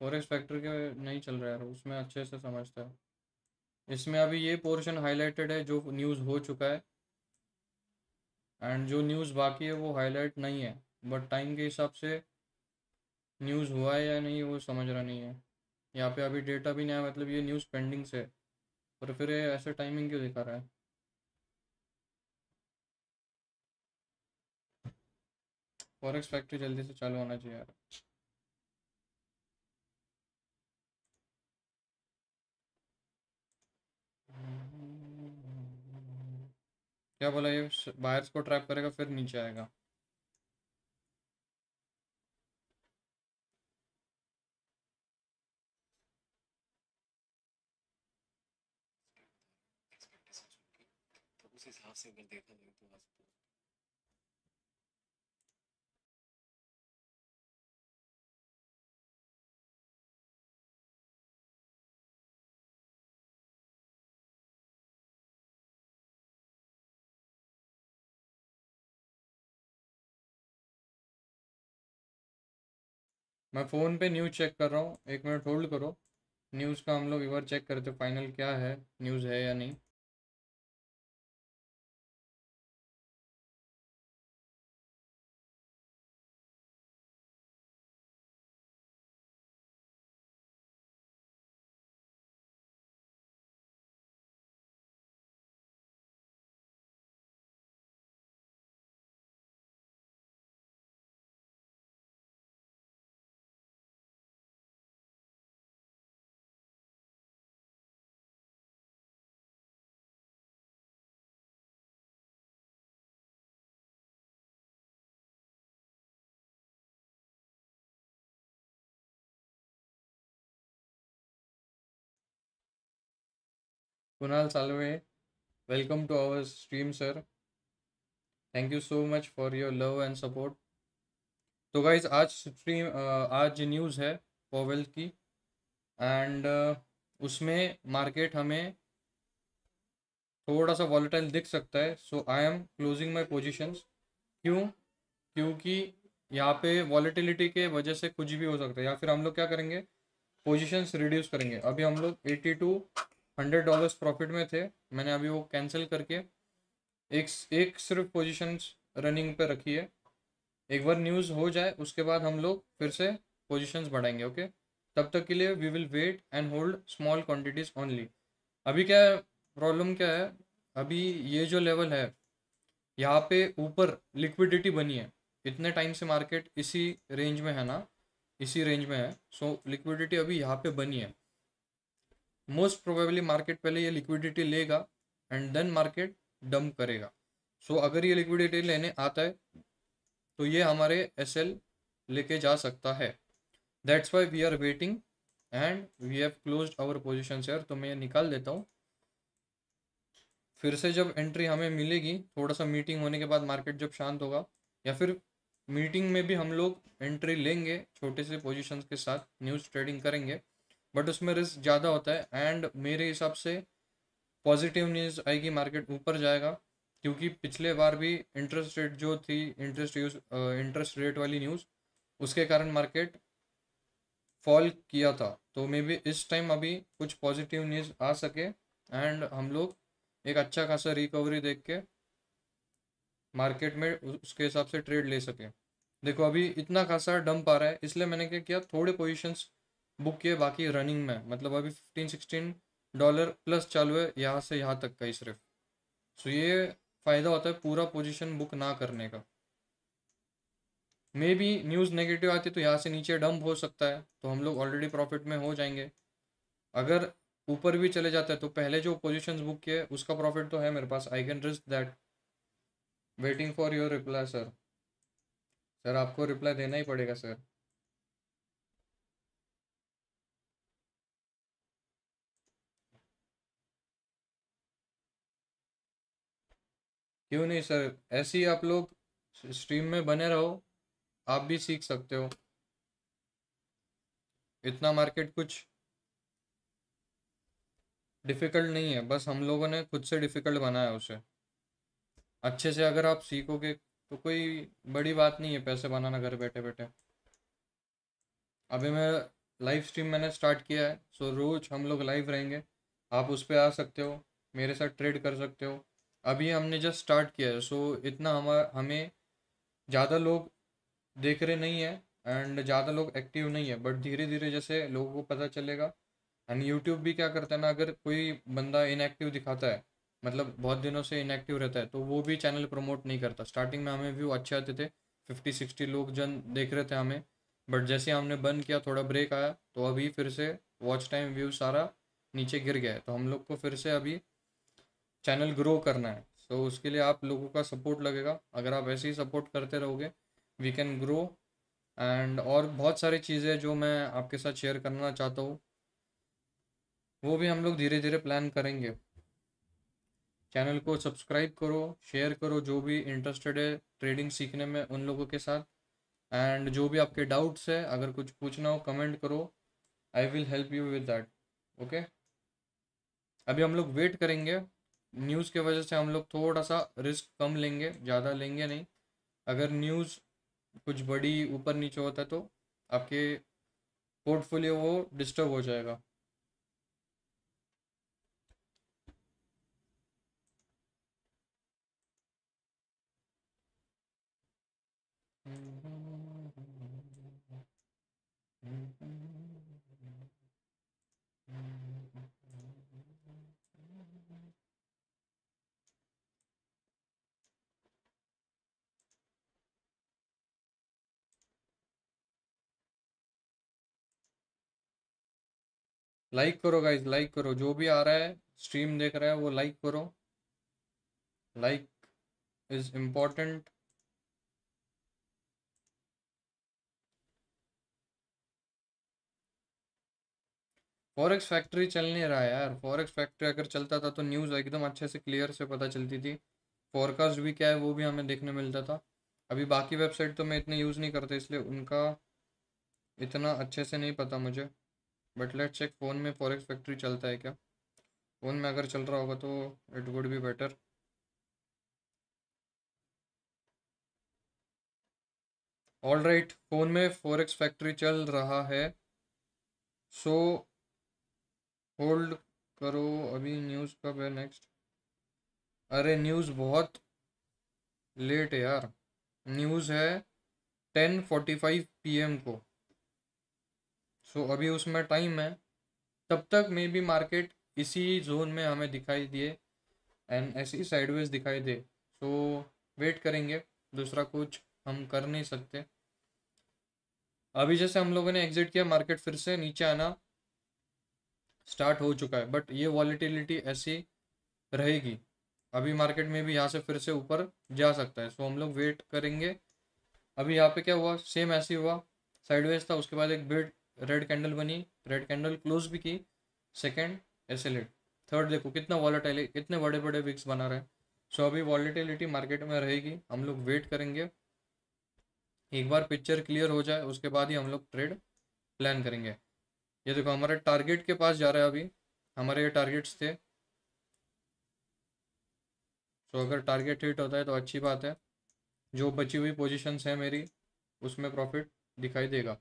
फॉरेक्स फैक्टर के नहीं चल रहा है उसमें अच्छे से समझता है इसमें अभी ये पोर्शन हाईलाइटेड है जो न्यूज़ हो चुका है एंड जो न्यूज़ बाकी है वो हाईलाइट नहीं है बट टाइम के हिसाब से न्यूज़ हुआ है या नहीं वो समझ रहा नहीं है यहाँ पे अभी डेटा भी नहीं है मतलब ये न्यूज़ पेंडिंग से और फिर ऐसे टाइमिंग क्यों दिखा रहा है फॉरेक्स फैक्ट्री तो जल्दी से चालू होना चाहिए यार क्या बोला ये बायर्स को ट्रैप करेगा फिर नीचे आएगा उस हिसाब से अगर देखा जाए तो। मैं फ़ोन पे न्यूज़ चेक कर रहा हूँ एक मिनट होल्ड करो न्यूज़ का हम लोग एक बार चेक करते फाइनल क्या है न्यूज़ है या नहीं Kunal Salve welcome to our stream sir thank you so much for your love and support तो गाइज आज स्ट्रीम आज न्यूज़ है पॉवेल की एंड उसमें मार्केट हमें थोड़ा सा वॉलेटाइल दिख सकता है so I am closing my positions क्यों क्योंकि यहाँ पे वॉलेटिलिटी के वजह से कुछ भी हो सकता है या फिर हम लोग क्या करेंगे पोजिशंस रिड्यूस करेंगे अभी हम लोग टू हंड्रेड डॉलर्स प्रॉफिट में थे मैंने अभी वो कैंसिल करके एक एक सिर्फ पोजीशंस रनिंग पे रखी है एक बार न्यूज़ हो जाए उसके बाद हम लोग फिर से पोजीशंस बढ़ाएंगे ओके तब तक के लिए we will wait and hold small quantities only अभी क्या प्रॉब्लम क्या है अभी ये जो लेवल है यहाँ पे ऊपर लिक्विडिटी बनी है इतने टाइम से मार्केट इसी रेंज में है ना इसी रेंज में है सो so, लिक्विडिटी अभी यहाँ पे बनी है मोस्ट प्रोबेबली मार्केट पहले ये लिक्विडिटी लेगा एंड देन मार्केट डम्प करेगा सो so, अगर ये लिक्विडिटी लेने आता है तो ये हमारे एस एल लेके जा सकता है that's why we are waiting and we have close our position share तो मैं ये निकाल देता हूँ फिर से जब एंट्री हमें मिलेगी थोड़ा सा मीटिंग होने के बाद मार्केट जब शांत होगा या फिर मीटिंग में भी हम लोग एंट्री लेंगे छोटे से पोजिशन के साथ न्यूज़ ट्रेडिंग करेंगे बट उसमें रिस्क ज़्यादा होता है एंड मेरे हिसाब से पॉजिटिव न्यूज़ आएगी मार्केट ऊपर जाएगा क्योंकि पिछले बार भी इंटरेस्ट रेट जो थी इंटरेस्ट यूज इंटरेस्ट रेट वाली न्यूज़ उसके कारण मार्केट फॉल किया था तो मे बी इस टाइम अभी कुछ पॉजिटिव न्यूज़ आ सके एंड हम लोग एक अच्छा खासा रिकवरी देख के मार्केट में उसके हिसाब से ट्रेड ले सके देखो अभी इतना खासा डंप आ रहा है इसलिए मैंने क्या किया थोड़े पोजिशन बुक किए बाकी रनिंग में मतलब अभी फिफ्टीन सिक्सटीन डॉलर प्लस चालू है यहाँ से यहाँ तक का ही सिर्फ सो ये फ़ायदा होता है पूरा पोजीशन बुक ना करने का मे बी न्यूज़ नेगेटिव आती तो यहाँ से नीचे डंप हो सकता है तो हम लोग ऑलरेडी प्रॉफिट में हो जाएंगे अगर ऊपर भी चले जाते हैं तो पहले जो पोजिशन बुक किए उसका प्रॉफिट तो है मेरे पास I can risk that waiting for your reply sir sir आपको रिप्लाई देना ही पड़ेगा सर क्यों नहीं सर ऐसे ही आप लोग स्ट्रीम में बने रहो आप भी सीख सकते हो इतना मार्केट कुछ डिफ़िकल्ट नहीं है बस हम लोगों ने खुद से डिफ़िकल्ट बनाया उसे अच्छे से अगर आप सीखोगे तो कोई बड़ी बात नहीं है पैसे बनाना घर बैठे बैठे अभी मैं लाइव स्ट्रीम मैंने स्टार्ट किया है सो रोज़ हम लोग लाइव रहेंगे आप उस पर आ सकते हो मेरे साथ ट्रेड कर सकते हो अभी हमने जस्ट स्टार्ट किया है सो इतना हम हमें ज़्यादा लोग देख रहे नहीं है एंड ज़्यादा लोग एक्टिव नहीं है बट धीरे धीरे जैसे लोगों को पता चलेगा एंड यूट्यूब भी क्या करता है ना अगर कोई बंदा इनएक्टिव दिखाता है मतलब बहुत दिनों से इनएक्टिव रहता है तो वो भी चैनल प्रमोट नहीं करता स्टार्टिंग में हमें व्यू अच्छे आते थे फिफ्टी सिक्सटी लोग जन देख रहे थे हमें बट जैसे हमने बंद किया थोड़ा ब्रेक आया तो अभी फिर से वॉच टाइम व्यू सारा नीचे गिर गया है तो हम लोग को फिर से अभी चैनल ग्रो करना है सो so, उसके लिए आप लोगों का सपोर्ट लगेगा अगर आप ऐसे ही सपोर्ट करते रहोगे वी कैन ग्रो एंड और बहुत सारी चीज़ें जो मैं आपके साथ शेयर करना चाहता हूँ वो भी हम लोग धीरे धीरे प्लान करेंगे चैनल को सब्सक्राइब करो शेयर करो जो भी इंटरेस्टेड है ट्रेडिंग सीखने में उन लोगों के साथ एंड जो भी आपके डाउट्स है अगर कुछ पूछना हो कमेंट करो I will help you with that okay अभी हम लोग वेट करेंगे न्यूज़ के वजह से हम लोग थोड़ा सा रिस्क कम लेंगे ज़्यादा लेंगे नहीं अगर न्यूज़ कुछ बड़ी ऊपर नीचे होता है तो आपके पोर्टफोलियो वो डिस्टर्ब हो जाएगा Hmm. लाइक करो गाइज लाइक करो जो भी आ रहा है स्ट्रीम देख रहा है वो लाइक करो like is important forex factory चल नहीं रहा है यार फॉरेक्स फैक्ट्री अगर चलता था तो न्यूज़ एकदम अच्छे से क्लियर से पता चलती थी फॉरकास्ट भी क्या है वो भी हमें देखने मिलता था अभी बाकी वेबसाइट तो मैं इतने यूज़ नहीं करता इसलिए उनका इतना अच्छे से नहीं पता मुझे बट लेट चेक फ़ोन में फॉरेक्स फैक्ट्री चलता है क्या फ़ोन में अगर चल रहा होगा तो it would be better all right phone में फॉरेक्स फैक्ट्री चल रहा है सो so, होल्ड करो अभी न्यूज़ कब है नेक्स्ट अरे न्यूज़ बहुत लेट है यार न्यूज़ है टेन फोर्टी फाइव पी को सो so, अभी उसमें टाइम है तब तक मे बी मार्केट इसी जोन में हमें दिखाई दिए एंड ऐसी साइडवेज दिखाई दे सो so, वेट करेंगे दूसरा कुछ हम कर नहीं सकते अभी जैसे हम लोगों ने एग्जिट किया मार्केट फिर से नीचे आना स्टार्ट हो चुका है बट ये वॉलीटिलिटी ऐसी रहेगी अभी मार्केट में भी यहाँ से फिर से ऊपर जा सकता है सो so, हम लोग वेट करेंगे अभी यहाँ पे क्या हुआ सेम ऐसे हुआ साइडवेज था उसके बाद एक बिल्ड रेड कैंडल बनी रेड कैंडल क्लोज भी की सेकेंड एस थर्ड देखो कितना वॉलेटाइल कितने बड़े बड़े विक्स बना रहे हैं सो अभी वॉलेटिलिटी मार्केट में रहेगी हम लोग वेट करेंगे एक बार पिक्चर क्लियर हो जाए उसके बाद ही हम लोग ट्रेड प्लान करेंगे ये देखो हमारे टारगेट के पास जा रहे हैं अभी हमारे ये टारगेट्स थे सो अगर टारगेट हिट होता है तो अच्छी बात है जो बची हुई पोजीशंस है मेरी उसमें प्रॉफिट दिखाई देगा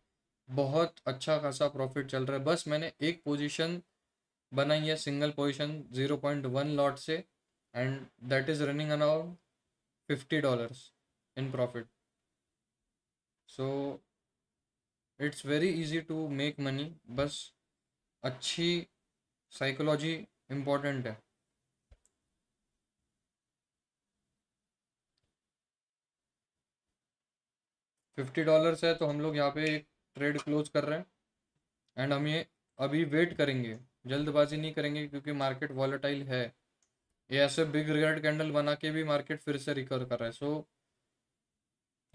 बहुत अच्छा खासा प्रॉफिट चल रहा है बस मैंने एक पोजीशन बनाई है single position zero point one lot से and that is running around fifty dollars in profit so it's very easy to make money बस अच्छी साइकोलॉजी इम्पोर्टेंट है फिफ्टी डॉलर्स है तो हम लोग यहाँ पे एक ट्रेड क्लोज कर रहा है एंड हम ये अभी वेट करेंगे जल्दबाजी नहीं करेंगे क्योंकि मार्केट वॉलेटाइल है ये ऐसे बिग रेड कैंडल बना के भी मार्केट फिर से रिकवर कर रहा है सो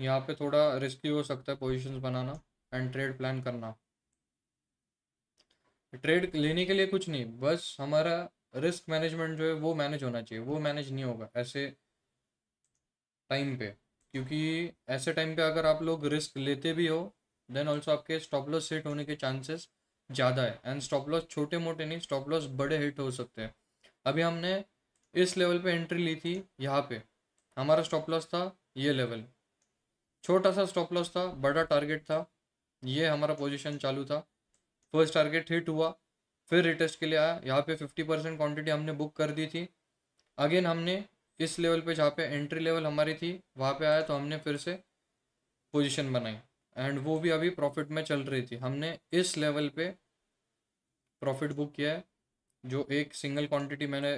यहाँ पे थोड़ा रिस्की हो सकता है पोजीशंस बनाना एंड ट्रेड प्लान करना ट्रेड लेने के लिए कुछ नहीं बस हमारा रिस्क मैनेजमेंट जो है वो मैनेज होना चाहिए वो मैनेज नहीं होगा ऐसे टाइम पे क्योंकि ऐसे टाइम पे अगर आप लोग रिस्क लेते भी हो देन ऑल्सो आपके स्टॉप लॉस हिट होने के चांसेस ज़्यादा है एंड स्टॉप लॉस छोटे मोटे नहीं स्टॉप लॉस बड़े हिट हो सकते हैं अभी हमने इस लेवल पे एंट्री ली थी यहाँ पे हमारा स्टॉप लॉस था ये लेवल छोटा सा स्टॉप लॉस था बड़ा टारगेट था ये हमारा पोजिशन चालू था फर्स्ट टारगेट हिट हुआ फिर रिटेस्ट के लिए आया यहाँ पे फिफ्टी परसेंट क्वान्टिटी हमने बुक कर दी थी अगेन हमने इस लेवल पे जहाँ पे एंट्री लेवल हमारी थी वहाँ पे आया तो हमने फिर से पोजीशन बनाई एंड वो भी अभी प्रॉफिट में चल रही थी हमने इस लेवल पे प्रॉफिट बुक किया है जो एक सिंगल क्वांटिटी मैंने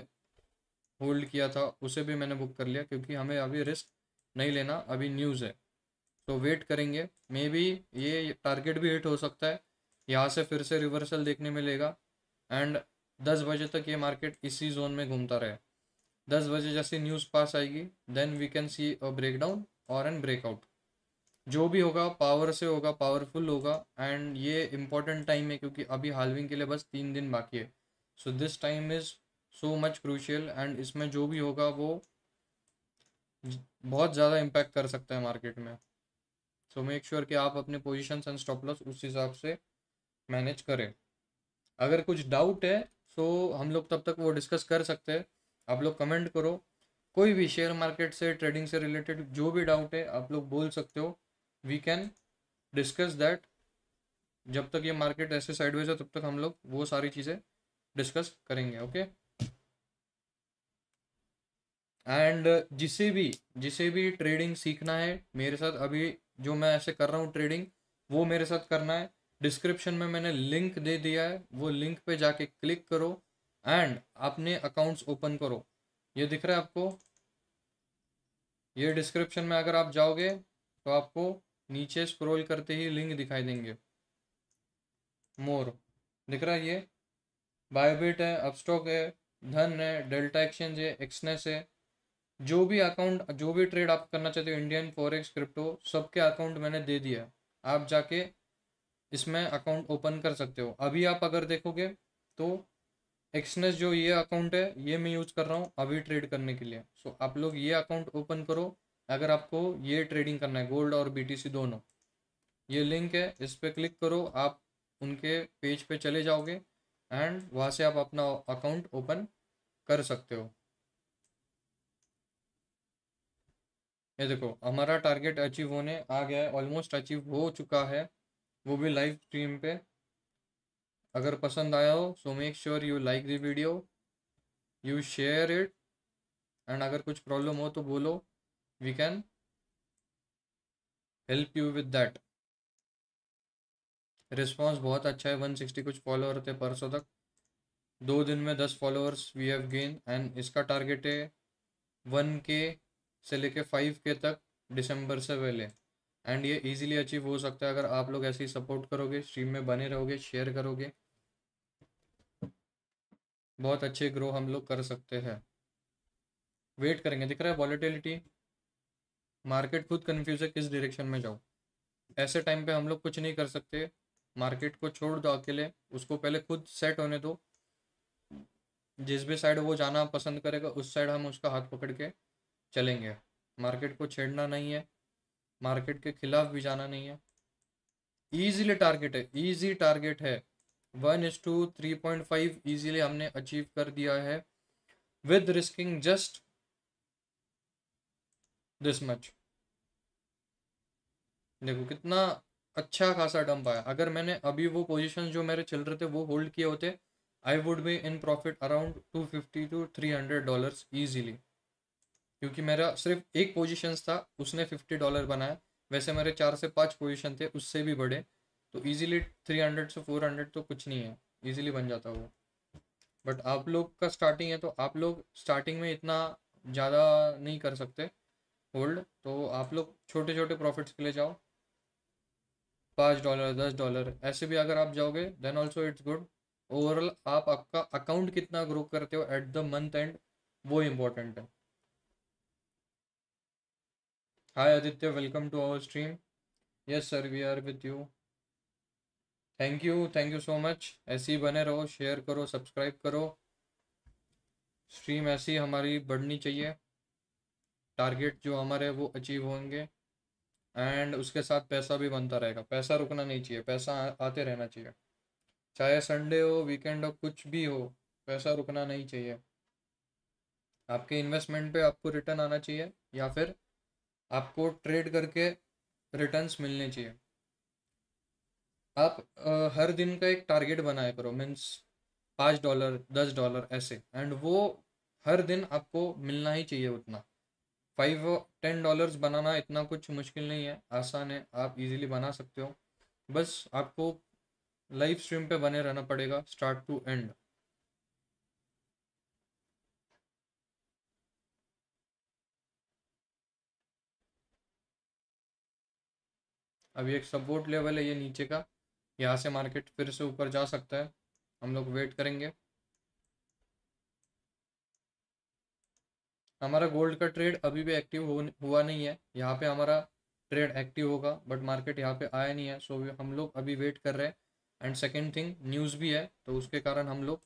होल्ड किया था उसे भी मैंने बुक कर लिया क्योंकि हमें अभी रिस्क नहीं लेना अभी न्यूज़ है तो वेट करेंगे मे बी ये टारगेट भी हिट हो सकता है यहाँ से फिर से रिवर्सल देखने मिलेगा एंड दस बजे तक ये मार्केट इसी जोन में घूमता रहे दस बजे जैसे न्यूज़ पास आएगी then we can see a breakdown और एन ब्रेकआउट जो भी होगा पावर से होगा पावरफुल होगा एंड ये इम्पोर्टेंट टाइम है क्योंकि अभी हालविंग के लिए बस तीन दिन बाकी है so this time is so much crucial and इसमें जो भी होगा वो बहुत ज़्यादा इम्पैक्ट कर सकता है मार्केट में सो मेक श्योर कि आप अपने पोजिशन एंड स्टॉप लॉस उस हिसाब से मैनेज करें अगर कुछ डाउट है सो हम लोग तब तक वो डिस्कस कर सकते हैं आप लोग कमेंट करो कोई भी शेयर मार्केट से ट्रेडिंग से रिलेटेड जो भी डाउट है आप लोग बोल सकते हो वी कैन डिस्कस दैट जब तक ये मार्केट ऐसे साइडवेज है तब तक हम लोग वो सारी चीज़ें डिस्कस करेंगे ओके एंड जिसे भी जिसे भी ट्रेडिंग सीखना है मेरे साथ अभी जो मैं ऐसे कर रहा हूँ ट्रेडिंग वो मेरे साथ करना है डिस्क्रिप्शन में मैंने लिंक दे दिया है वो लिंक पे जाके क्लिक करो एंड अपने अकाउंट्स ओपन करो ये दिख रहा है आपको ये डिस्क्रिप्शन में अगर आप जाओगे तो आपको नीचे स्क्रॉल करते ही लिंक दिखाई देंगे मोर दिख रहा है ये बायोबिट है अपस्टॉक है धन है डेल्टा एक्सचेंज है एक्सनेस है जो भी अकाउंट जो भी ट्रेड आप करना चाहते हो इंडियन फॉरेक्स क्रिप्टो सबके अकाउंट मैंने दे दिया आप जाके इसमें अकाउंट ओपन कर सकते हो अभी आप अगर देखोगे तो एक्सनेस जो ये अकाउंट है ये मैं यूज कर रहा हूँ अभी ट्रेड करने के लिए सो आप लोग ये अकाउंट ओपन करो अगर आपको ये ट्रेडिंग करना है गोल्ड और बीटीसी दोनों ये लिंक है इस पर क्लिक करो आप उनके पेज पे चले जाओगे एंड वहाँ से आप अपना अकाउंट ओपन कर सकते हो ये देखो हमारा टारगेट अचीव होने आ गया है ऑलमोस्ट अचीव हो चुका है वो भी लाइव स्ट्रीम पे अगर पसंद आया हो so make sure you like the video you share it and अगर कुछ प्रॉब्लम हो तो बोलो we can help you with that response बहुत अच्छा है वन सिक्सटी कुछ फॉलोअर थे परसों तक दो दिन में दस followers we have gain and इसका टारगेट है वन के से लेके फाइव के तक दिसंबर से पहले एंड ये इजीली अचीव हो सकता है अगर आप लोग ऐसे ही सपोर्ट करोगे स्ट्रीम में बने रहोगे शेयर करोगे बहुत अच्छे ग्रो हम लोग कर सकते हैं वेट करेंगे दिख रहा है वॉलीटिलिटी मार्केट खुद कन्फ्यूज है किस डायरेक्शन में जाऊँ ऐसे टाइम पे हम लोग कुछ नहीं कर सकते मार्केट को छोड़ दो अकेले उसको पहले खुद सेट होने दो जिस भी साइड वो जाना पसंद करेगा उस साइड हम उसका हाथ पकड़ के चलेंगे मार्केट को छेड़ना नहीं है मार्केट के खिलाफ भी जाना नहीं है इजीली टारगेट है ईजी टारगेट है one is two three point five easily हमने अचीव कर दिया है with risking just this much देखो कितना अच्छा खासा डंप आया अगर मैंने अभी वो पोजीशन जो मेरे चल रहे थे वो होल्ड किए होते I would be in profit around two fifty two three hundred dollar easily क्योंकि मेरा सिर्फ एक पोजीशन था उसने फिफ्टी डॉलर बनाया वैसे मेरे चार से पाँच पोजीशन थे उससे भी बड़े तो ईजिली थ्री हंड्रेड से फोर हंड्रेड तो कुछ नहीं है ईजिली बन जाता वो बट आप लोग का स्टार्टिंग है तो आप लोग स्टार्टिंग में इतना ज़्यादा नहीं कर सकते होल्ड तो आप लोग छोटे छोटे प्रॉफिट्स के लिए जाओ पाँच डॉलर दस डॉलर ऐसे भी अगर आप जाओगे then also it's good overall आप आपका अकाउंट कितना ग्रो करते हो एट द मंथ एंड वो इम्पोर्टेंट है hi Aditya welcome to our stream yes sir we are with you thank you thank you so much ऐसे ही बने रहो शेयर करो सब्सक्राइब करो स्ट्रीम ऐसी हमारी बढ़नी चाहिए टारगेट जो हमारे वो अचीव होंगे एंड उसके साथ पैसा भी बनता रहेगा पैसा रुकना नहीं चाहिए पैसा आते रहना चाहिए चाहे संडे हो वीकेंड हो कुछ भी हो पैसा रुकना नहीं चाहिए आपके इन्वेस्टमेंट पे आपको रिटर्न आना चाहिए या फिर आपको ट्रेड करके रिटर्न्स मिलने चाहिए आप आ, हर दिन का एक टारगेट बनाया करो मीन्स पाँच डॉलर दस डॉलर ऐसे एंड वो हर दिन आपको मिलना ही चाहिए उतना फाइव टेन डॉलर्स बनाना इतना कुछ मुश्किल नहीं है आसान है आप इजीली बना सकते हो बस आपको लाइव स्ट्रीम पे बने रहना पड़ेगा स्टार्ट टू एंड अभी एक सपोर्ट लेवल है ये नीचे का यहाँ से मार्केट फिर से ऊपर जा सकता है हम लोग वेट करेंगे हमारा गोल्ड का ट्रेड अभी भी एक्टिव हो हुआ नहीं है यहाँ पे हमारा ट्रेड एक्टिव होगा बट मार्केट यहाँ पे आया नहीं है सो so हम लोग अभी वेट कर रहे हैं एंड सेकेंड थिंग न्यूज़ भी है तो उसके कारण हम लोग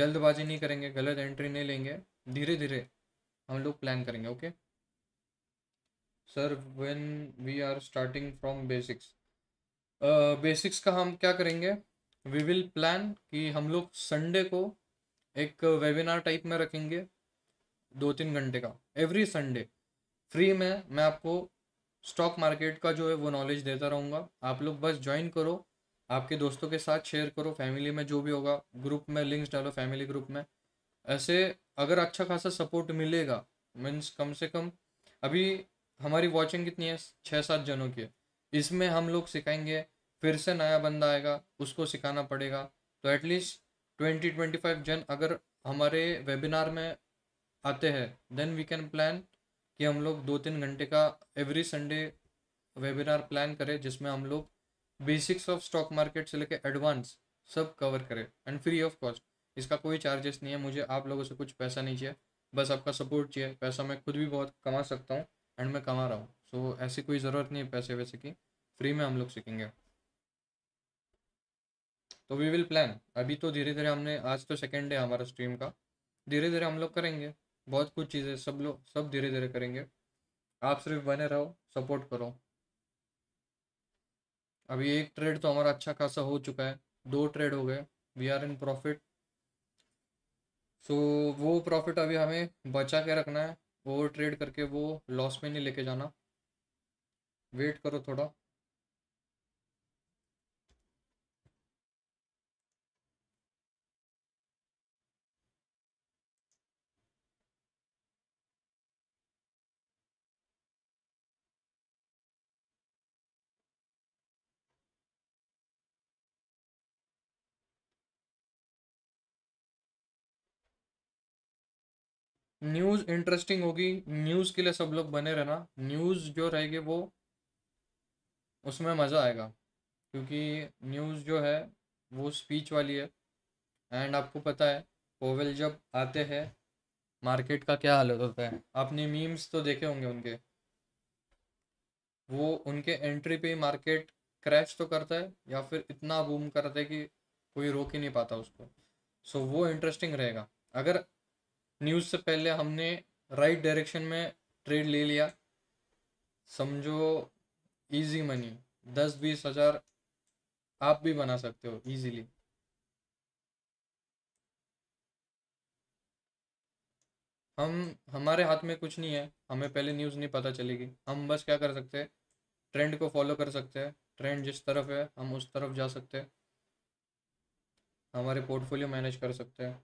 जल्दबाजी नहीं करेंगे गलत एंट्री नहीं लेंगे धीरे धीरे हम लोग प्लान करेंगे okay sir when we are starting from basics basics का हम क्या करेंगे वी विल प्लान कि हम लोग संडे को एक वेबिनार टाइप में रखेंगे दो तीन घंटे का एवरी संडे फ्री में मैं आपको स्टॉक मार्केट का जो है वो नॉलेज देता रहूँगा आप लोग बस ज्वाइन करो आपके दोस्तों के साथ शेयर करो फैमिली में जो भी होगा ग्रुप में लिंक्स डालो फैमिली ग्रुप में ऐसे अगर अच्छा खासा सपोर्ट मिलेगा मीन्स कम से कम अभी हमारी वॉचिंग कितनी है छः सात जनों की है इसमें हम लोग सिखाएंगे फिर से नया बंदा आएगा उसको सिखाना पड़ेगा तो एटलीस्ट ट्वेंटी ट्वेंटी फाइव जन अगर हमारे वेबिनार में आते हैं देन वी कैन प्लान कि हम लोग दो तीन घंटे का एवरी संडे वेबिनार प्लान करें जिसमें हम लोग बेसिक्स ऑफ स्टॉक मार्केट से लेकर एडवांस सब कवर करें एंड फ्री ऑफ कॉस्ट इसका कोई चार्जेस नहीं है मुझे आप लोगों से कुछ पैसा नहीं चाहिए बस आपका सपोर्ट चाहिए पैसा मैं खुद भी बहुत कमा सकता हूँ एंड मैं कमा रहा हूँ सो so, ऐसी कोई ज़रूरत नहीं है पैसे वैसे की फ्री में हम लोग सीखेंगे तो वी विल प्लान अभी तो धीरे धीरे हमने आज तो सेकेंड डे हमारा स्ट्रीम का धीरे धीरे हम लोग करेंगे बहुत कुछ चीज़ें सब लोग सब धीरे धीरे करेंगे आप सिर्फ बने रहो सपोर्ट करो अभी एक ट्रेड तो हमारा अच्छा खासा हो चुका है दो ट्रेड हो गए we are in profit so वो प्रॉफिट अभी हमें बचा के रखना है ओवर ट्रेड करके वो लॉस में नहीं लेके जाना वेट करो थोड़ा न्यूज़ इंटरेस्टिंग होगी न्यूज़ के लिए सब लोग बने रहना न्यूज़ जो रहेगी वो उसमें मज़ा आएगा क्योंकि न्यूज़ जो है वो स्पीच वाली है एंड आपको पता है कोविल जब आते हैं मार्केट का क्या हालत होता है आपने मीम्स तो देखे होंगे उनके वो उनके एंट्री पे मार्केट क्रैश तो करता है या फिर इतना बूम करता है कि कोई रोक ही नहीं पाता उसको सो so, वो इंटरेस्टिंग रहेगा अगर न्यूज़ से पहले हमने राइट डायरेक्शन में ट्रेड ले लिया समझो इजी मनी दस बीस हजार आप भी बना सकते हो इजीली हम हमारे हाथ में कुछ नहीं है हमें पहले न्यूज़ नहीं पता चलेगी हम बस क्या कर सकते हैं ट्रेंड को फॉलो कर सकते हैं ट्रेंड जिस तरफ है हम उस तरफ जा सकते हैं हमारे पोर्टफोलियो मैनेज कर सकते हैं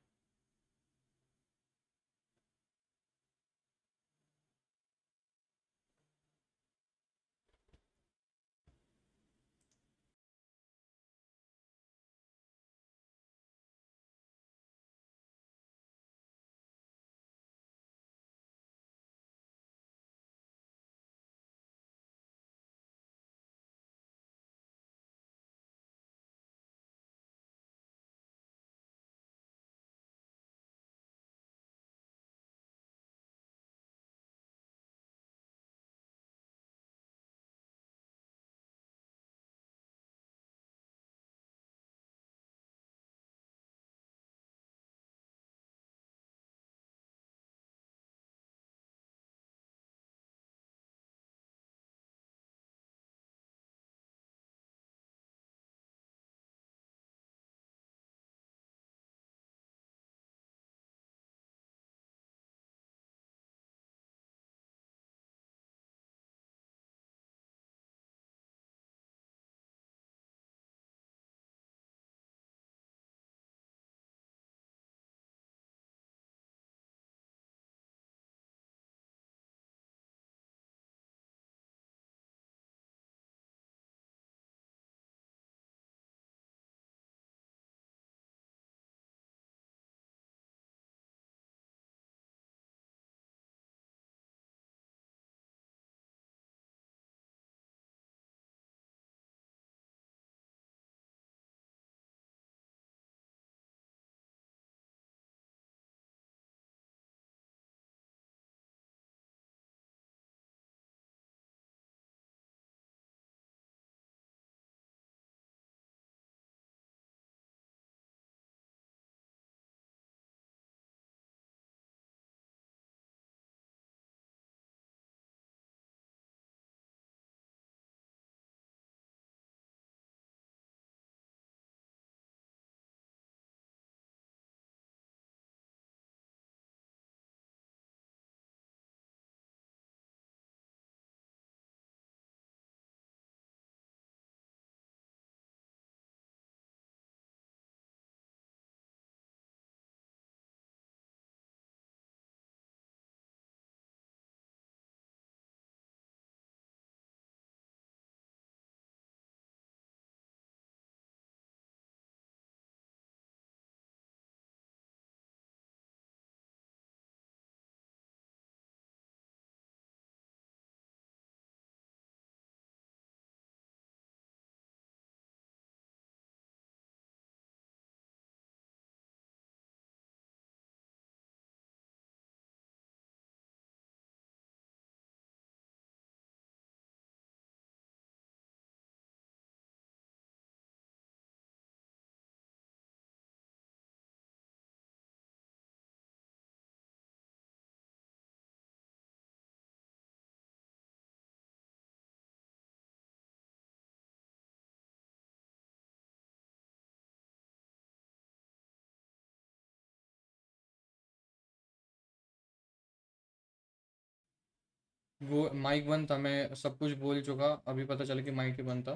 वो माइक बंद था मैं सब कुछ बोल चुका अभी पता चला कि माइक ही बंद था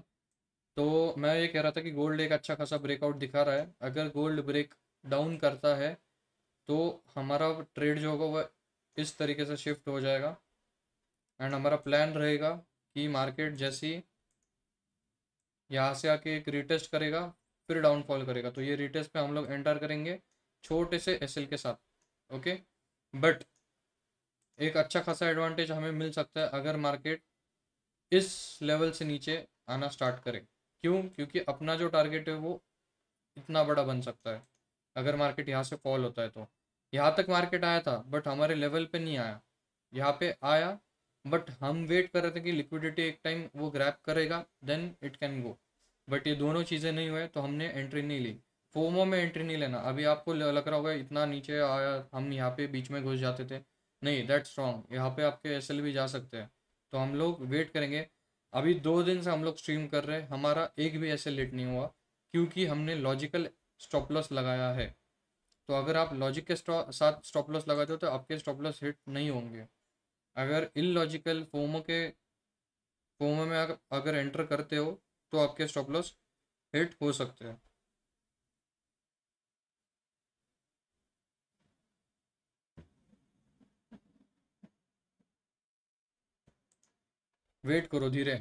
तो मैं ये कह रहा था कि गोल्ड एक अच्छा खासा ब्रेकआउट दिखा रहा है अगर गोल्ड ब्रेक डाउन करता है तो हमारा ट्रेड जो होगा वह इस तरीके से शिफ्ट हो जाएगा एंड हमारा प्लान रहेगा कि मार्केट जैसी यहाँ से आके एक रिटेस्ट करेगा फिर डाउनफॉल करेगा तो ये रिटेस्ट पे हम लोग एंटर करेंगे छोटे से एसएल के साथ ओके बट एक अच्छा खासा एडवांटेज हमें मिल सकता है अगर मार्केट इस लेवल से नीचे आना स्टार्ट करे क्यों क्योंकि अपना जो टारगेट है वो इतना बड़ा बन सकता है अगर मार्केट यहाँ से फॉल होता है तो यहाँ तक मार्केट आया था बट हमारे लेवल पे नहीं आया यहाँ पे आया बट हम वेट कर रहे थे कि लिक्विडिटी एक टाइम वो ग्रैप करेगा then it can go but ये दोनों चीज़ें नहीं हुए तो हमने एंट्री नहीं ली फोमो में एंट्री नहीं लेना अभी आपको लग रहा होगा इतना नीचे आया हम यहाँ पे बीच में घुस जाते थे नहीं दैट्स रॉन्ग यहाँ पे आपके एस भी जा सकते हैं तो हम लोग वेट करेंगे अभी दो दिन से हम लोग स्ट्रीम कर रहे हैं हमारा एक भी एस हिट नहीं हुआ क्योंकि हमने लॉजिकल स्टॉप लॉस लगाया है तो अगर आप लॉजिक के साथ स्टॉप लॉस लगाते हो तो आपके स्टॉप लॉस हिट नहीं होंगे अगर लॉजिकल फोमो के फोमो में अगर एंटर करते हो तो आपके स्टॉप लॉस हिट हो सकते हैं वेट करो धीरे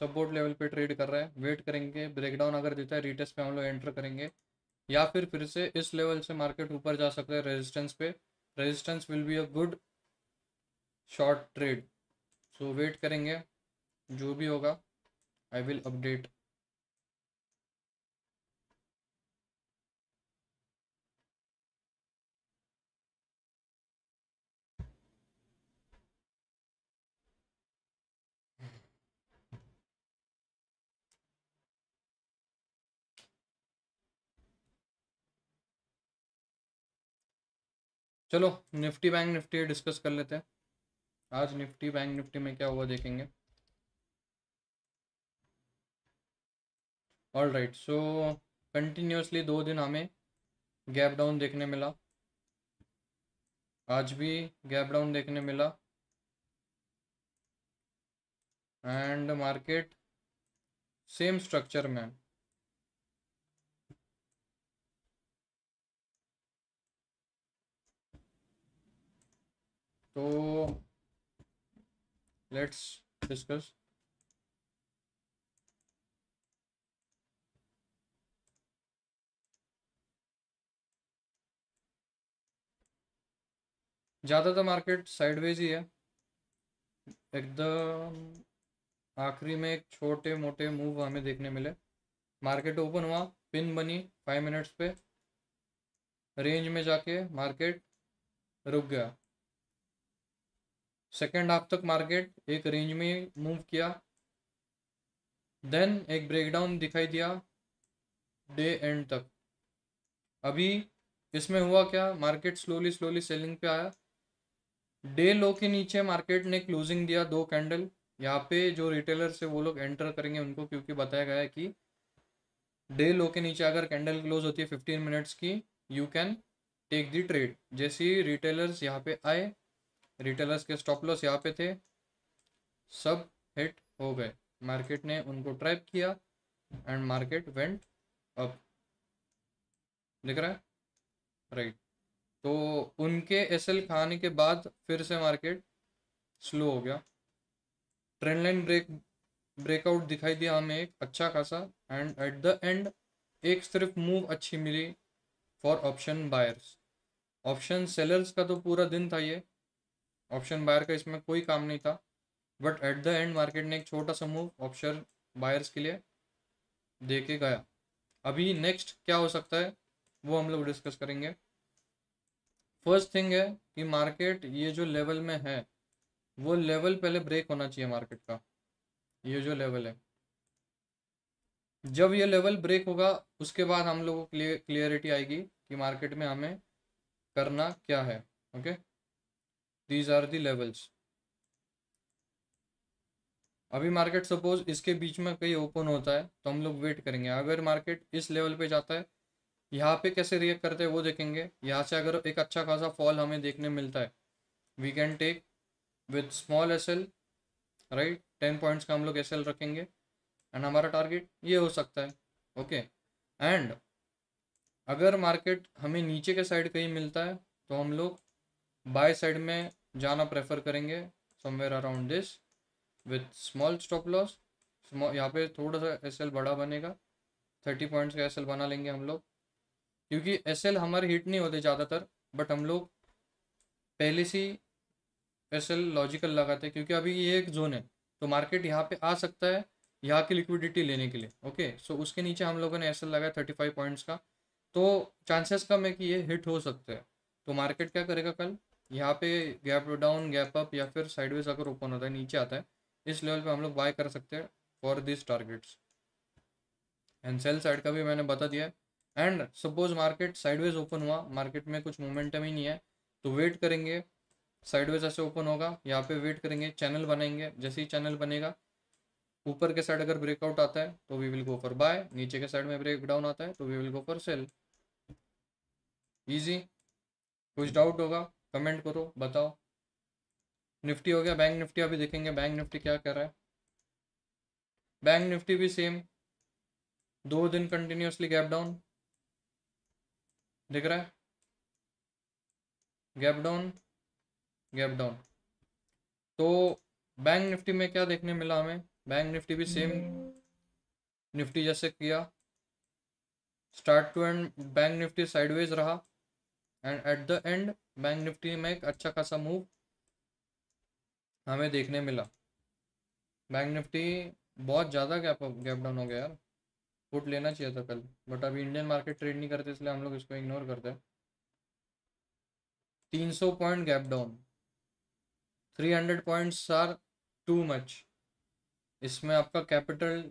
सपोर्ट लेवल पे ट्रेड कर रहा है वेट करेंगे ब्रेकडाउन अगर देता है रिटेस्ट पे हम लोग एंटर करेंगे या फिर फिर से इस लेवल से मार्केट ऊपर जा सकता है रेजिस्टेंस पे resistance will be a good short trade so wait करेंगे जो भी होगा आई विल अपडेट चलो निफ्टी बैंक निफ्टी डिस्कस कर लेते हैं आज निफ्टी बैंक निफ्टी में क्या हुआ देखेंगे ऑल राइट सो कंटिन्यूसली दो दिन हमें गैप डाउन देखने मिला आज भी गैप डाउन देखने मिला एंड मार्केट सेम स्ट्रक्चर में तो लेट्स डिस्कस ज़्यादातर मार्केट साइडवेज ही है एकदम आखिरी में एक छोटे मोटे मूव हमें देखने मिले मार्केट ओपन हुआ पिन बनी फाइव मिनट्स पे रेंज में जाके मार्केट रुक गया सेकेंड हाफ तक मार्केट एक रेंज में मूव किया देन एक ब्रेकडाउन दिखाई दिया डे एंड तक अभी इसमें हुआ क्या मार्केट स्लोली स्लोली सेलिंग पे आया डे लो के नीचे मार्केट ने क्लोजिंग दिया दो कैंडल यहाँ पे जो रिटेलर से वो लोग एंटर करेंगे उनको क्योंकि बताया गया है कि डे लो के नीचे अगर कैंडल क्लोज होती है फिफ्टीन मिनट्स की you can take the trade जैसे ही रिटेलर्स यहाँ पे आए रिटेलर्स के स्टॉप लॉस यहाँ पे थे सब हिट हो गए मार्केट ने उनको ट्रैप किया एंड मार्केट वेंट अप दिख रहा है राइट right. तो उनके एसएल खाने के बाद फिर से मार्केट स्लो हो गया ट्रेंड लाइन ब्रेक ब्रेकआउट दिखाई दिया हमें एक अच्छा खासा एंड एट द एंड एक सिर्फ मूव अच्छी मिली for option buyers option sellers का तो पूरा दिन था ये ऑप्शन बायर का इसमें कोई काम नहीं था but at the end market ने एक छोटा सा मूव ऑप्शन बायर्स के लिए दे के गया अभी नेक्स्ट क्या हो सकता है वो हम लोग डिस्कस करेंगे फर्स्ट थिंग है कि मार्केट ये जो लेवल में है वो लेवल पहले ब्रेक होना चाहिए मार्केट का ये जो लेवल है जब ये लेवल ब्रेक होगा उसके बाद हम लोगों को क्लियरिटी आएगी कि मार्केट में हमें करना क्या है okay okay? These are the levels अभी मार्केट सपोज इसके बीच में कहीं ओपन होता है तो हम लोग वेट करेंगे अगर मार्केट इस लेवल पे जाता है यहाँ पे कैसे रिएक्ट करते हैं वो देखेंगे यहाँ से अगर एक अच्छा खासा फॉल हमें देखने मिलता है we can take with small S L right ten points का हम लोग एस एल रखेंगे एंड हमारा टारगेट ये हो सकता है ओके एंड अगर मार्केट हमें नीचे के साइड कहीं मिलता है तो हम लोग बाय साइड में जाना प्रेफर करेंगे somewhere around this with small stop loss यहाँ पे थोड़ा सा एस बड़ा बनेगा थर्टी पॉइंट्स का एस बना लेंगे हम लोग क्योंकि एस हमारे हिट नहीं होते ज़्यादातर बट हम लोग पहले से एस लॉजिकल लगाते क्योंकि अभी ये एक जोन है तो मार्केट यहाँ पे आ सकता है यहाँ की लिक्विडिटी लेने के लिए ओके सो so उसके नीचे हम लोगों ने एस लगाया थर्टी फाइव पॉइंट्स का तो चांसेस कम है कि ये हिट हो सकता है तो मार्केट क्या करेगा कल यहाँ पे गैप डाउन गैप अप या फिर साइडवेज अगर ओपन होता है नीचे आता है इस लेवल पे हम लोग बाय कर सकते हैं for this targets and sell side का भी मैंने बता दिया and suppose market sideways open हुआ मार्केट में कुछ मोमेंटम ही नहीं है तो वेट करेंगे साइडवेज ऐसे ओपन होगा यहाँ पे वेट करेंगे चैनल बनाएंगे जैसे ही चैनल बनेगा ऊपर के साइड अगर ब्रेकआउट आता है तो we will go for buy नीचे के साइड में डाउन आता है तो we will go for sell easy कुछ डाउट होगा कमेंट करो बताओ निफ्टी हो गया बैंक निफ्टी अभी देखेंगे बैंक निफ्टी क्या कर रहा है बैंक निफ्टी भी सेम दो दिन कंटिन्यूसली गैप डाउन दिख रहा है गैप डाउन गैप डाउन तो बैंक निफ्टी में क्या देखने मिला हमें बैंक निफ्टी भी सेम निफ्टी जैसे किया start to end bank Nifty sideways रहा and at the end bank Nifty में एक अच्छा खासा मूव हमें देखने मिला बैंक निफ्टी बहुत ज़्यादा गैप गैप डाउन हो गया यार फुट लेना चाहिए था कल बट अभी इंडियन मार्केट ट्रेड नहीं करते इसलिए हम लोग इसको इग्नोर करते हैं तीन सौ point gap down three hundred points are too much इसमें आपका कैपिटल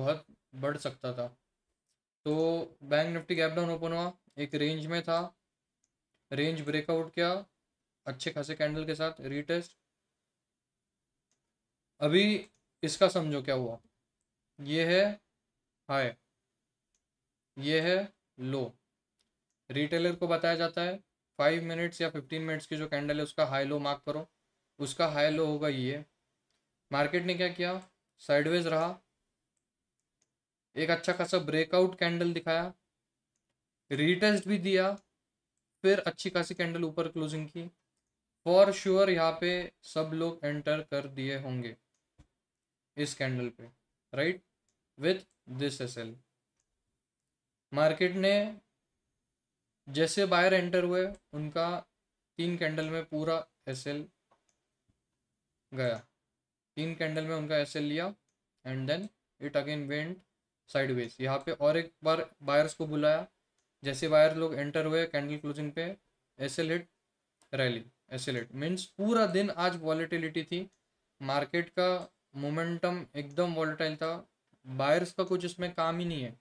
बहुत बढ़ सकता था तो bank Nifty gap down open हुआ एक रेंज में था रेंज ब्रेकआउट क्या अच्छे खासे कैंडल के साथ रीटेस्ट अभी इसका समझो क्या हुआ ये है हाई ये है लो रिटेलर को बताया जाता है फाइव मिनट्स या फिफ्टीन मिनट्स की जो कैंडल है उसका हाई लो मार्क करो उसका हाई लो होगा ये मार्केट ने क्या किया साइडवेज रहा एक अच्छा खासा ब्रेकआउट कैंडल दिखाया रिटेस्ट भी दिया फिर अच्छी खासी कैंडल ऊपर क्लोजिंग की फॉर श्योर sure यहाँ पे सब लोग एंटर कर दिए होंगे इस कैंडल पे right with this S L market ने जैसे बायर एंटर हुए उनका तीन कैंडल में पूरा एस एल गया तीन कैंडल में उनका एस एल लिया and then it again went sideways यहाँ पे और एक बार बायर्स को बुलाया जैसे वायर लोग एंटर हुए कैंडल क्लोजिंग पे एसेलेट रैली एसेलेट मीन्स पूरा दिन आज वॉलीटिलिटी थी मार्केट का मोमेंटम एकदम वॉलीटाइल था बायर्स का कुछ इसमें काम ही नहीं है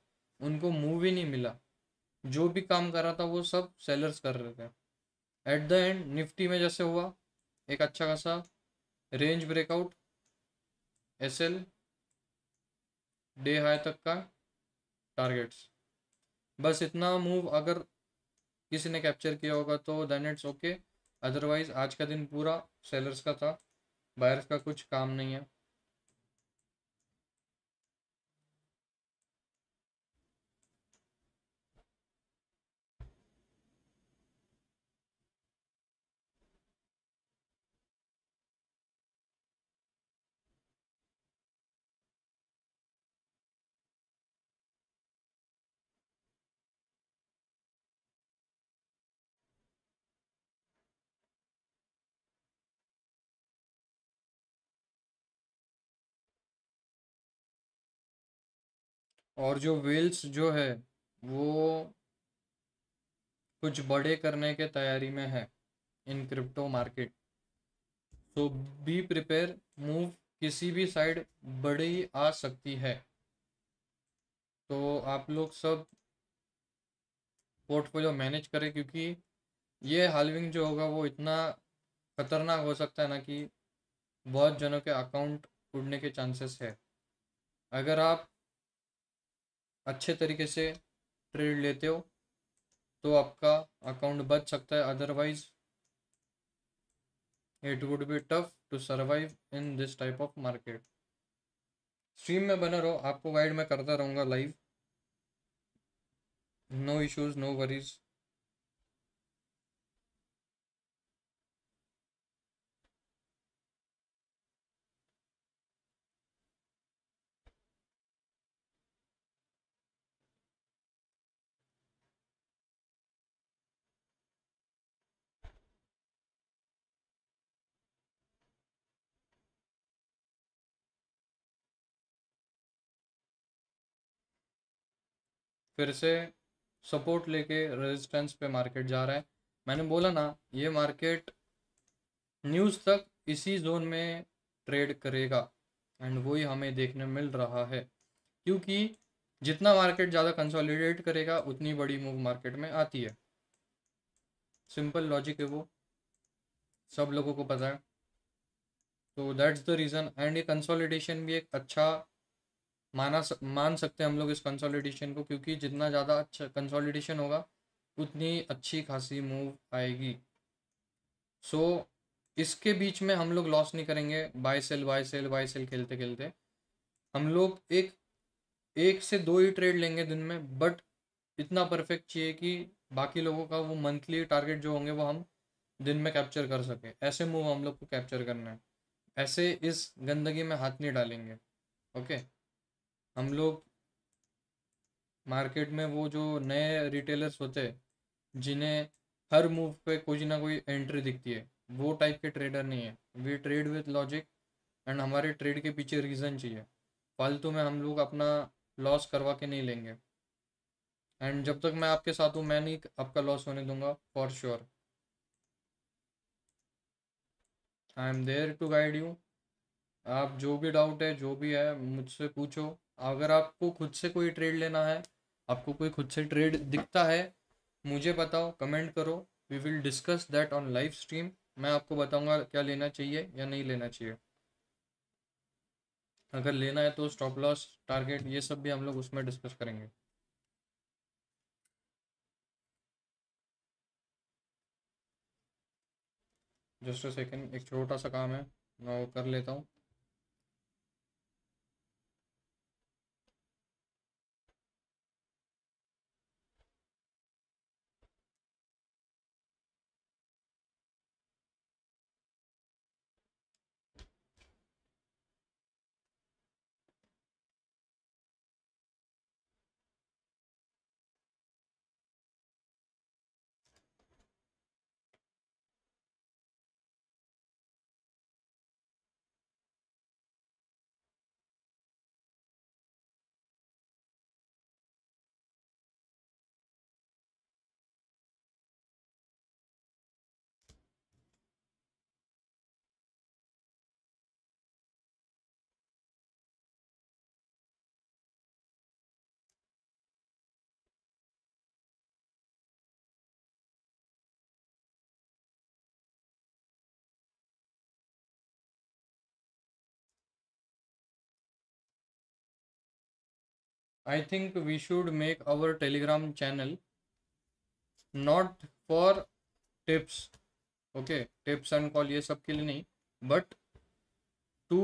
उनको मूव ही नहीं मिला जो भी काम कर रहा था वो सब सेलर्स कर रहे थे एट द एंड निफ्टी में जैसे हुआ एक अच्छा खासा range breakout S L day high तक का टारगेट्स बस इतना मूव अगर किसी ने कैप्चर किया होगा तो देन इट्स ओके अदरवाइज आज का दिन पूरा सेलर्स का था बायर्स का कुछ काम नहीं है और जो वेल्स जो है वो कुछ बड़े करने के तैयारी में है in crypto market so be prepare move किसी भी साइड बड़ी आ सकती है तो आप लोग सब पोर्टफोलियो मैनेज करें क्योंकि ये हालविंग जो होगा वो इतना खतरनाक हो सकता है ना कि बहुत जनों के अकाउंट उड़ने के चांसेस है अगर आप अच्छे तरीके से ट्रेड लेते हो तो आपका अकाउंट बच सकता है otherwise it would be tough to survive in this type of market stream में बना रहो आपको गाइड में करता रहूँगा live no issues no worries फिर से सपोर्ट लेके रेजिस्टेंस पे मार्केट जा रहा है मैंने बोला ना ये मार्केट न्यूज़ तक इसी जोन में ट्रेड करेगा एंड वही हमें देखने मिल रहा है क्योंकि जितना मार्केट ज़्यादा कंसोलिडेट करेगा उतनी बड़ी मूव मार्केट में आती है सिंपल लॉजिक है वो सब लोगों को पता है तो दैट्स द रीज़न एंड ये कंसोलिडेशन भी एक अच्छा माना मान सकते हैं हम लोग इस कंसोलिडेशन को क्योंकि जितना ज़्यादा अच्छा कंसोलिडेशन होगा उतनी अच्छी खासी मूव आएगी सो so, इसके बीच में हम लोग लॉस नहीं करेंगे buy sell buy sell buy sell खेलते खेलते हम लोग एक एक से दो ही ट्रेड लेंगे दिन में बट इतना परफेक्ट चाहिए कि बाकी लोगों का वो मंथली टारगेट जो होंगे वो हम दिन में कैप्चर कर सकें ऐसे मूव हम लोग को कैप्चर करना है ऐसे इस गंदगी में हाथ नहीं डालेंगे ओके okay? हम लोग मार्केट में वो जो नए रिटेलर्स होते हैं जिन्हें हर मूव पे कुछ ना कोई एंट्री दिखती है वो टाइप के ट्रेडर नहीं है we trade with logic and हमारे ट्रेड के पीछे रीज़न चाहिए फालतू में हम लोग अपना लॉस करवा के नहीं लेंगे एंड जब तक मैं आपके साथ हूँ मैं नहीं आपका लॉस होने दूंगा for sure I am there to guide you आप जो भी डाउट है जो भी है मुझसे पूछो अगर आपको खुद से कोई ट्रेड लेना है आपको कोई खुद से ट्रेड दिखता है मुझे बताओ कमेंट करो we will discuss that on live stream मैं आपको बताऊंगा क्या लेना चाहिए या नहीं लेना चाहिए अगर लेना है तो स्टॉप लॉस टारगेट ये सब भी हम लोग उसमें डिस्कस करेंगे जस्ट अ सेकेंड एक छोटा सा काम है मैं वो कर लेता हूँ I think we should make our Telegram channel not for tips okay tips and call ये सब के लिए नहीं but to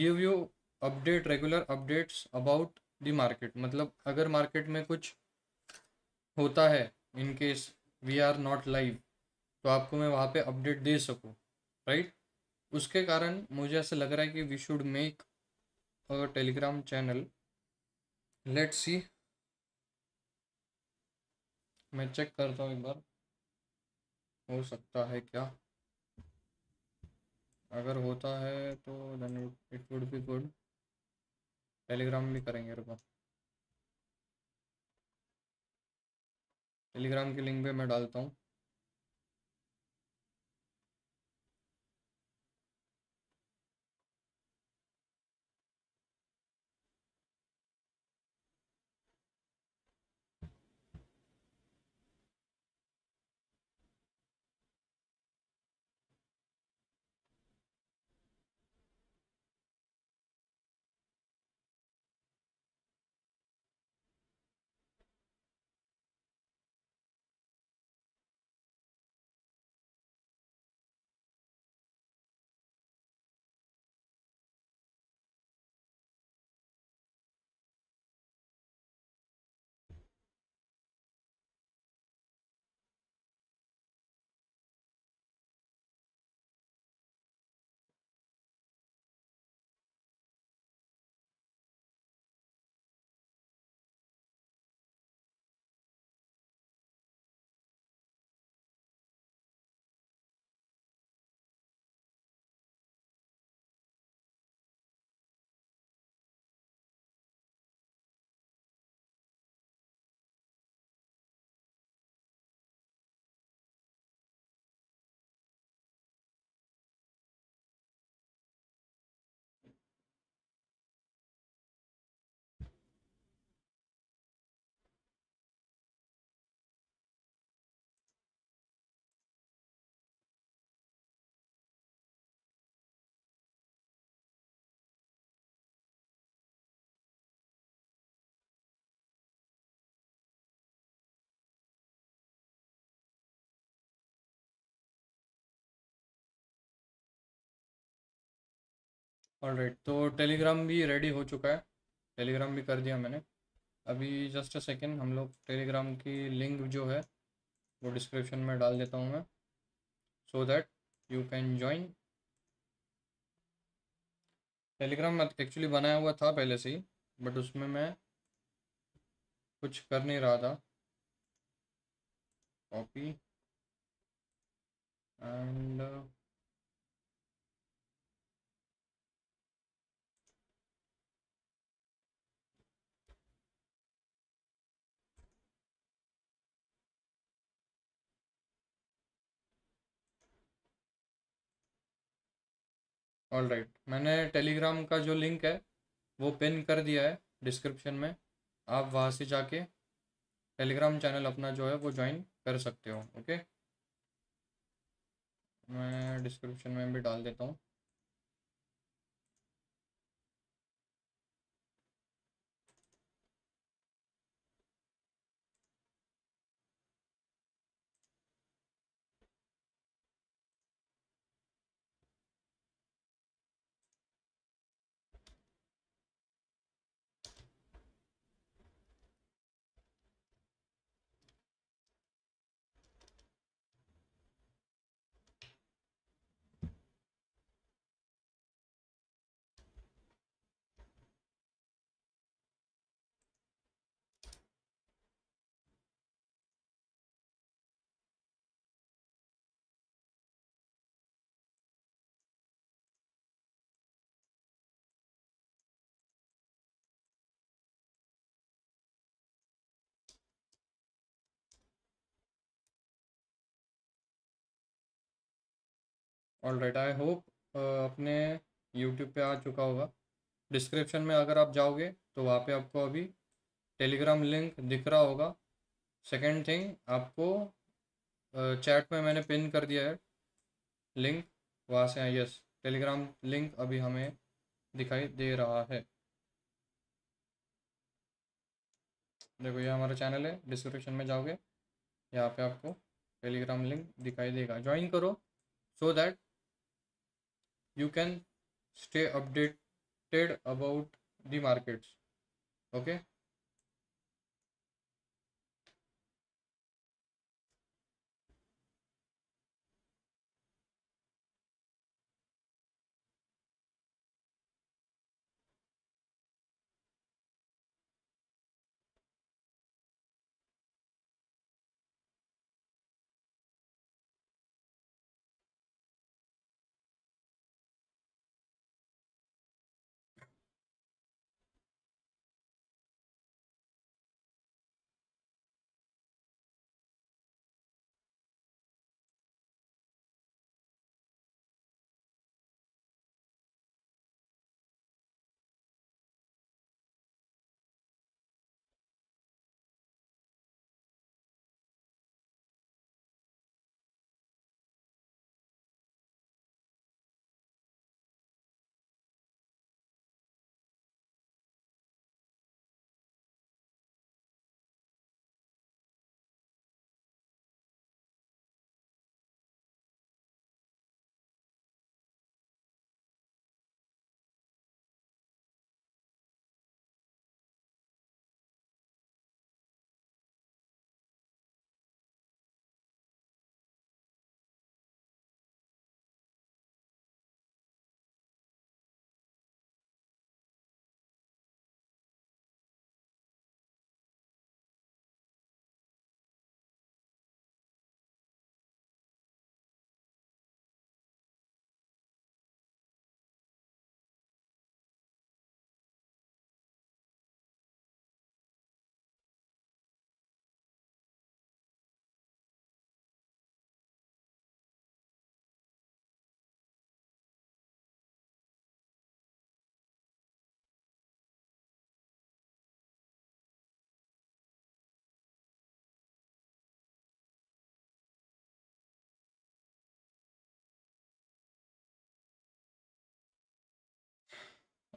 give you update regular updates about the market मतलब अगर मार्केट में कुछ होता है in case we are not live तो आपको मैं वहाँ पे अपडेट दे सकूँ राइट right? उसके कारण मुझे ऐसा लग रहा है कि we should make a Telegram channel let see मैं चेक करता हूँ एक बार हो सकता है क्या अगर होता है तो then it would be good Telegram भी करेंगे रुको टेलीग्राम की लिंक पे मैं डालता हूँ ऑल राइट तो टेलीग्राम भी रेडी हो चुका है टेलीग्राम भी कर दिया मैंने अभी जस्ट अ सेकेंड हम लोग टेलीग्राम की लिंक जो है वो डिस्क्रिप्शन में डाल देता हूँ मैं so that you can join Telegram actually बनाया हुआ था पहले से ही बट उसमें मैं कुछ कर नहीं रहा था copy and all right right. मैंने टेलीग्राम का जो लिंक है वो पिन कर दिया है डिस्क्रिप्शन में आप वहाँ से जाके टेलीग्राम चैनल अपना जो है वो ज्वाइन कर सकते हो ओके मैं डिस्क्रिप्शन में भी डाल देता हूँ ऑल राइट आई होप अपने यूट्यूब पे आ चुका होगा डिस्क्रिप्शन में अगर आप जाओगे तो वहाँ पे आपको अभी टेलीग्राम लिंक दिख रहा होगा सेकेंड थिंग आपको चैट uh, में मैंने पिन कर दिया है लिंक वहाँ से यस टेलीग्राम लिंक अभी हमें दिखाई दे रहा है देखो ये हमारा चैनल है डिस्क्रिप्शन में जाओगे यहाँ पे आपको टेलीग्राम लिंक दिखाई देगा ज्वाइन करो so so that you can stay updated about the markets okay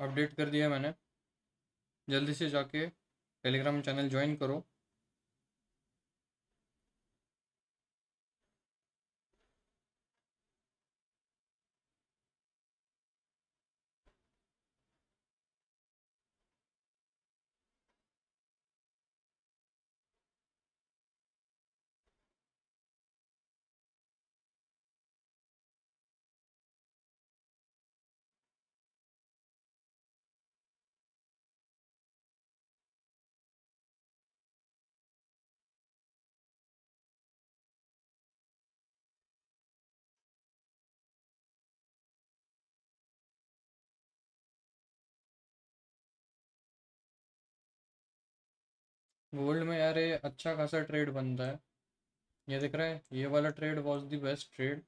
update कर दिया मैंने जल्दी से जाके टेलीग्राम चैनल ज्वाइन करो गोल्ड में यार ये अच्छा खासा ट्रेड बनता है ये दिख रहा है ये वाला trade was the best trade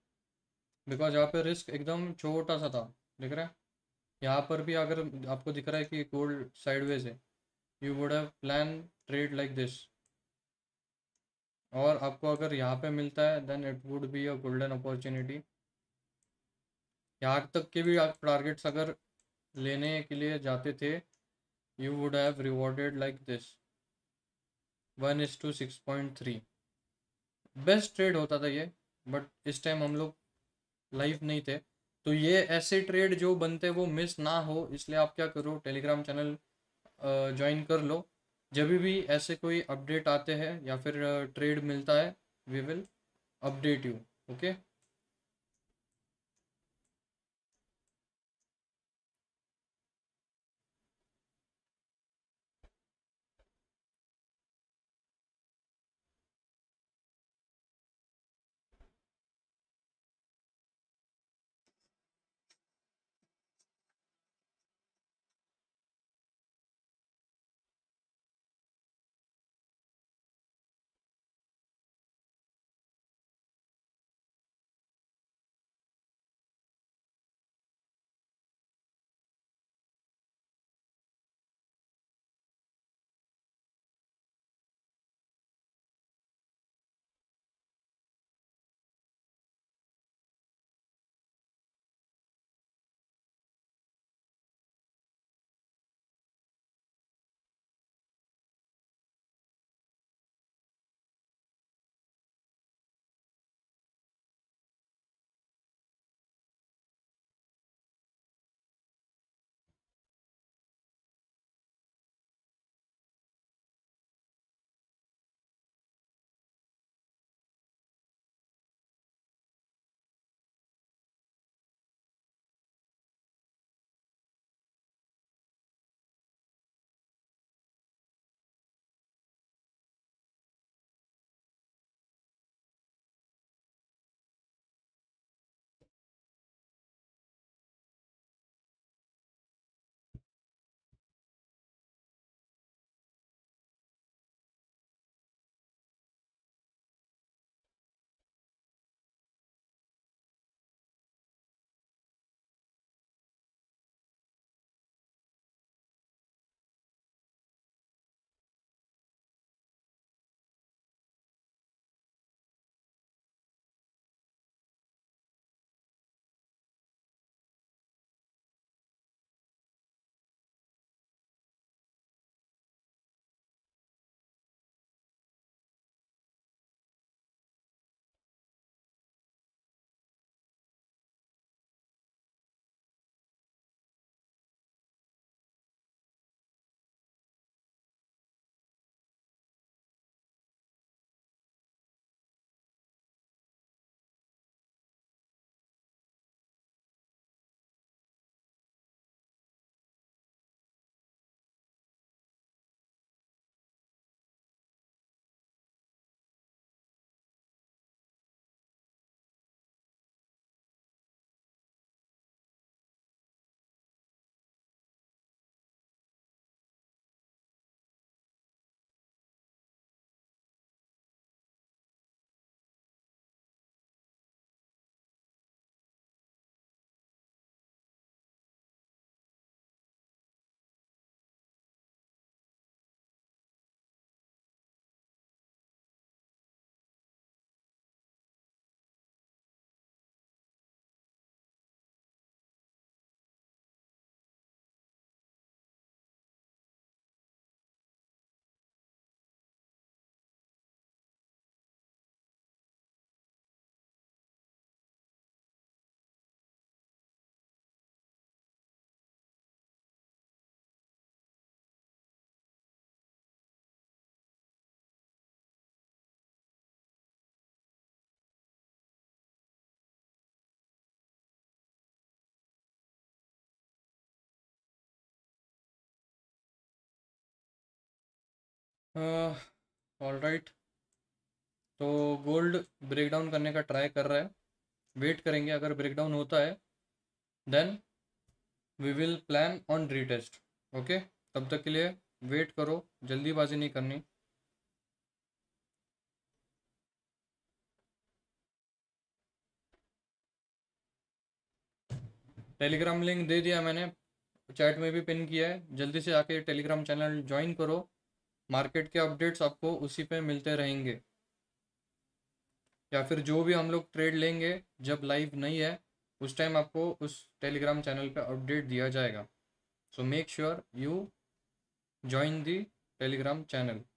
because यहाँ पे रिस्क एकदम छोटा सा था दिख रहा है यहाँ पर भी अगर आपको दिख रहा है कि गोल्ड साइडवेज है you would have plan trade like this और आपको अगर यहाँ पे मिलता है then it would be a golden opportunity यहाँ तक के भी आप टारगेट्स अगर लेने के लिए जाते थे you would have rewarded like this one is to six point three best trade होता था ये बट इस टाइम हम लोग लाइव नहीं थे तो ये ऐसे ट्रेड जो बनते वो मिस ना हो इसलिए आप क्या करो टेलीग्राम चैनल ज्वाइन कर लो जब भी ऐसे कोई अपडेट आते हैं या फिर ट्रेड मिलता है we will update you okay all uh, right तो गोल्ड ब्रेकडाउन करने का ट्राई कर रहा है वेट करेंगे अगर ब्रेकडाउन होता है then we will plan on retest okay तब तक के लिए वेट करो जल्दीबाजी नहीं करनी टेलीग्राम लिंक दे दिया मैंने चैट में भी पिन किया है जल्दी से आके टेलीग्राम चैनल ज्वाइन करो मार्केट के अपडेट्स आपको उसी पे मिलते रहेंगे या फिर जो भी हम लोग ट्रेड लेंगे जब लाइव नहीं है उस टाइम आपको उस टेलीग्राम चैनल पे अपडेट दिया जाएगा so make sure you join the Telegram channel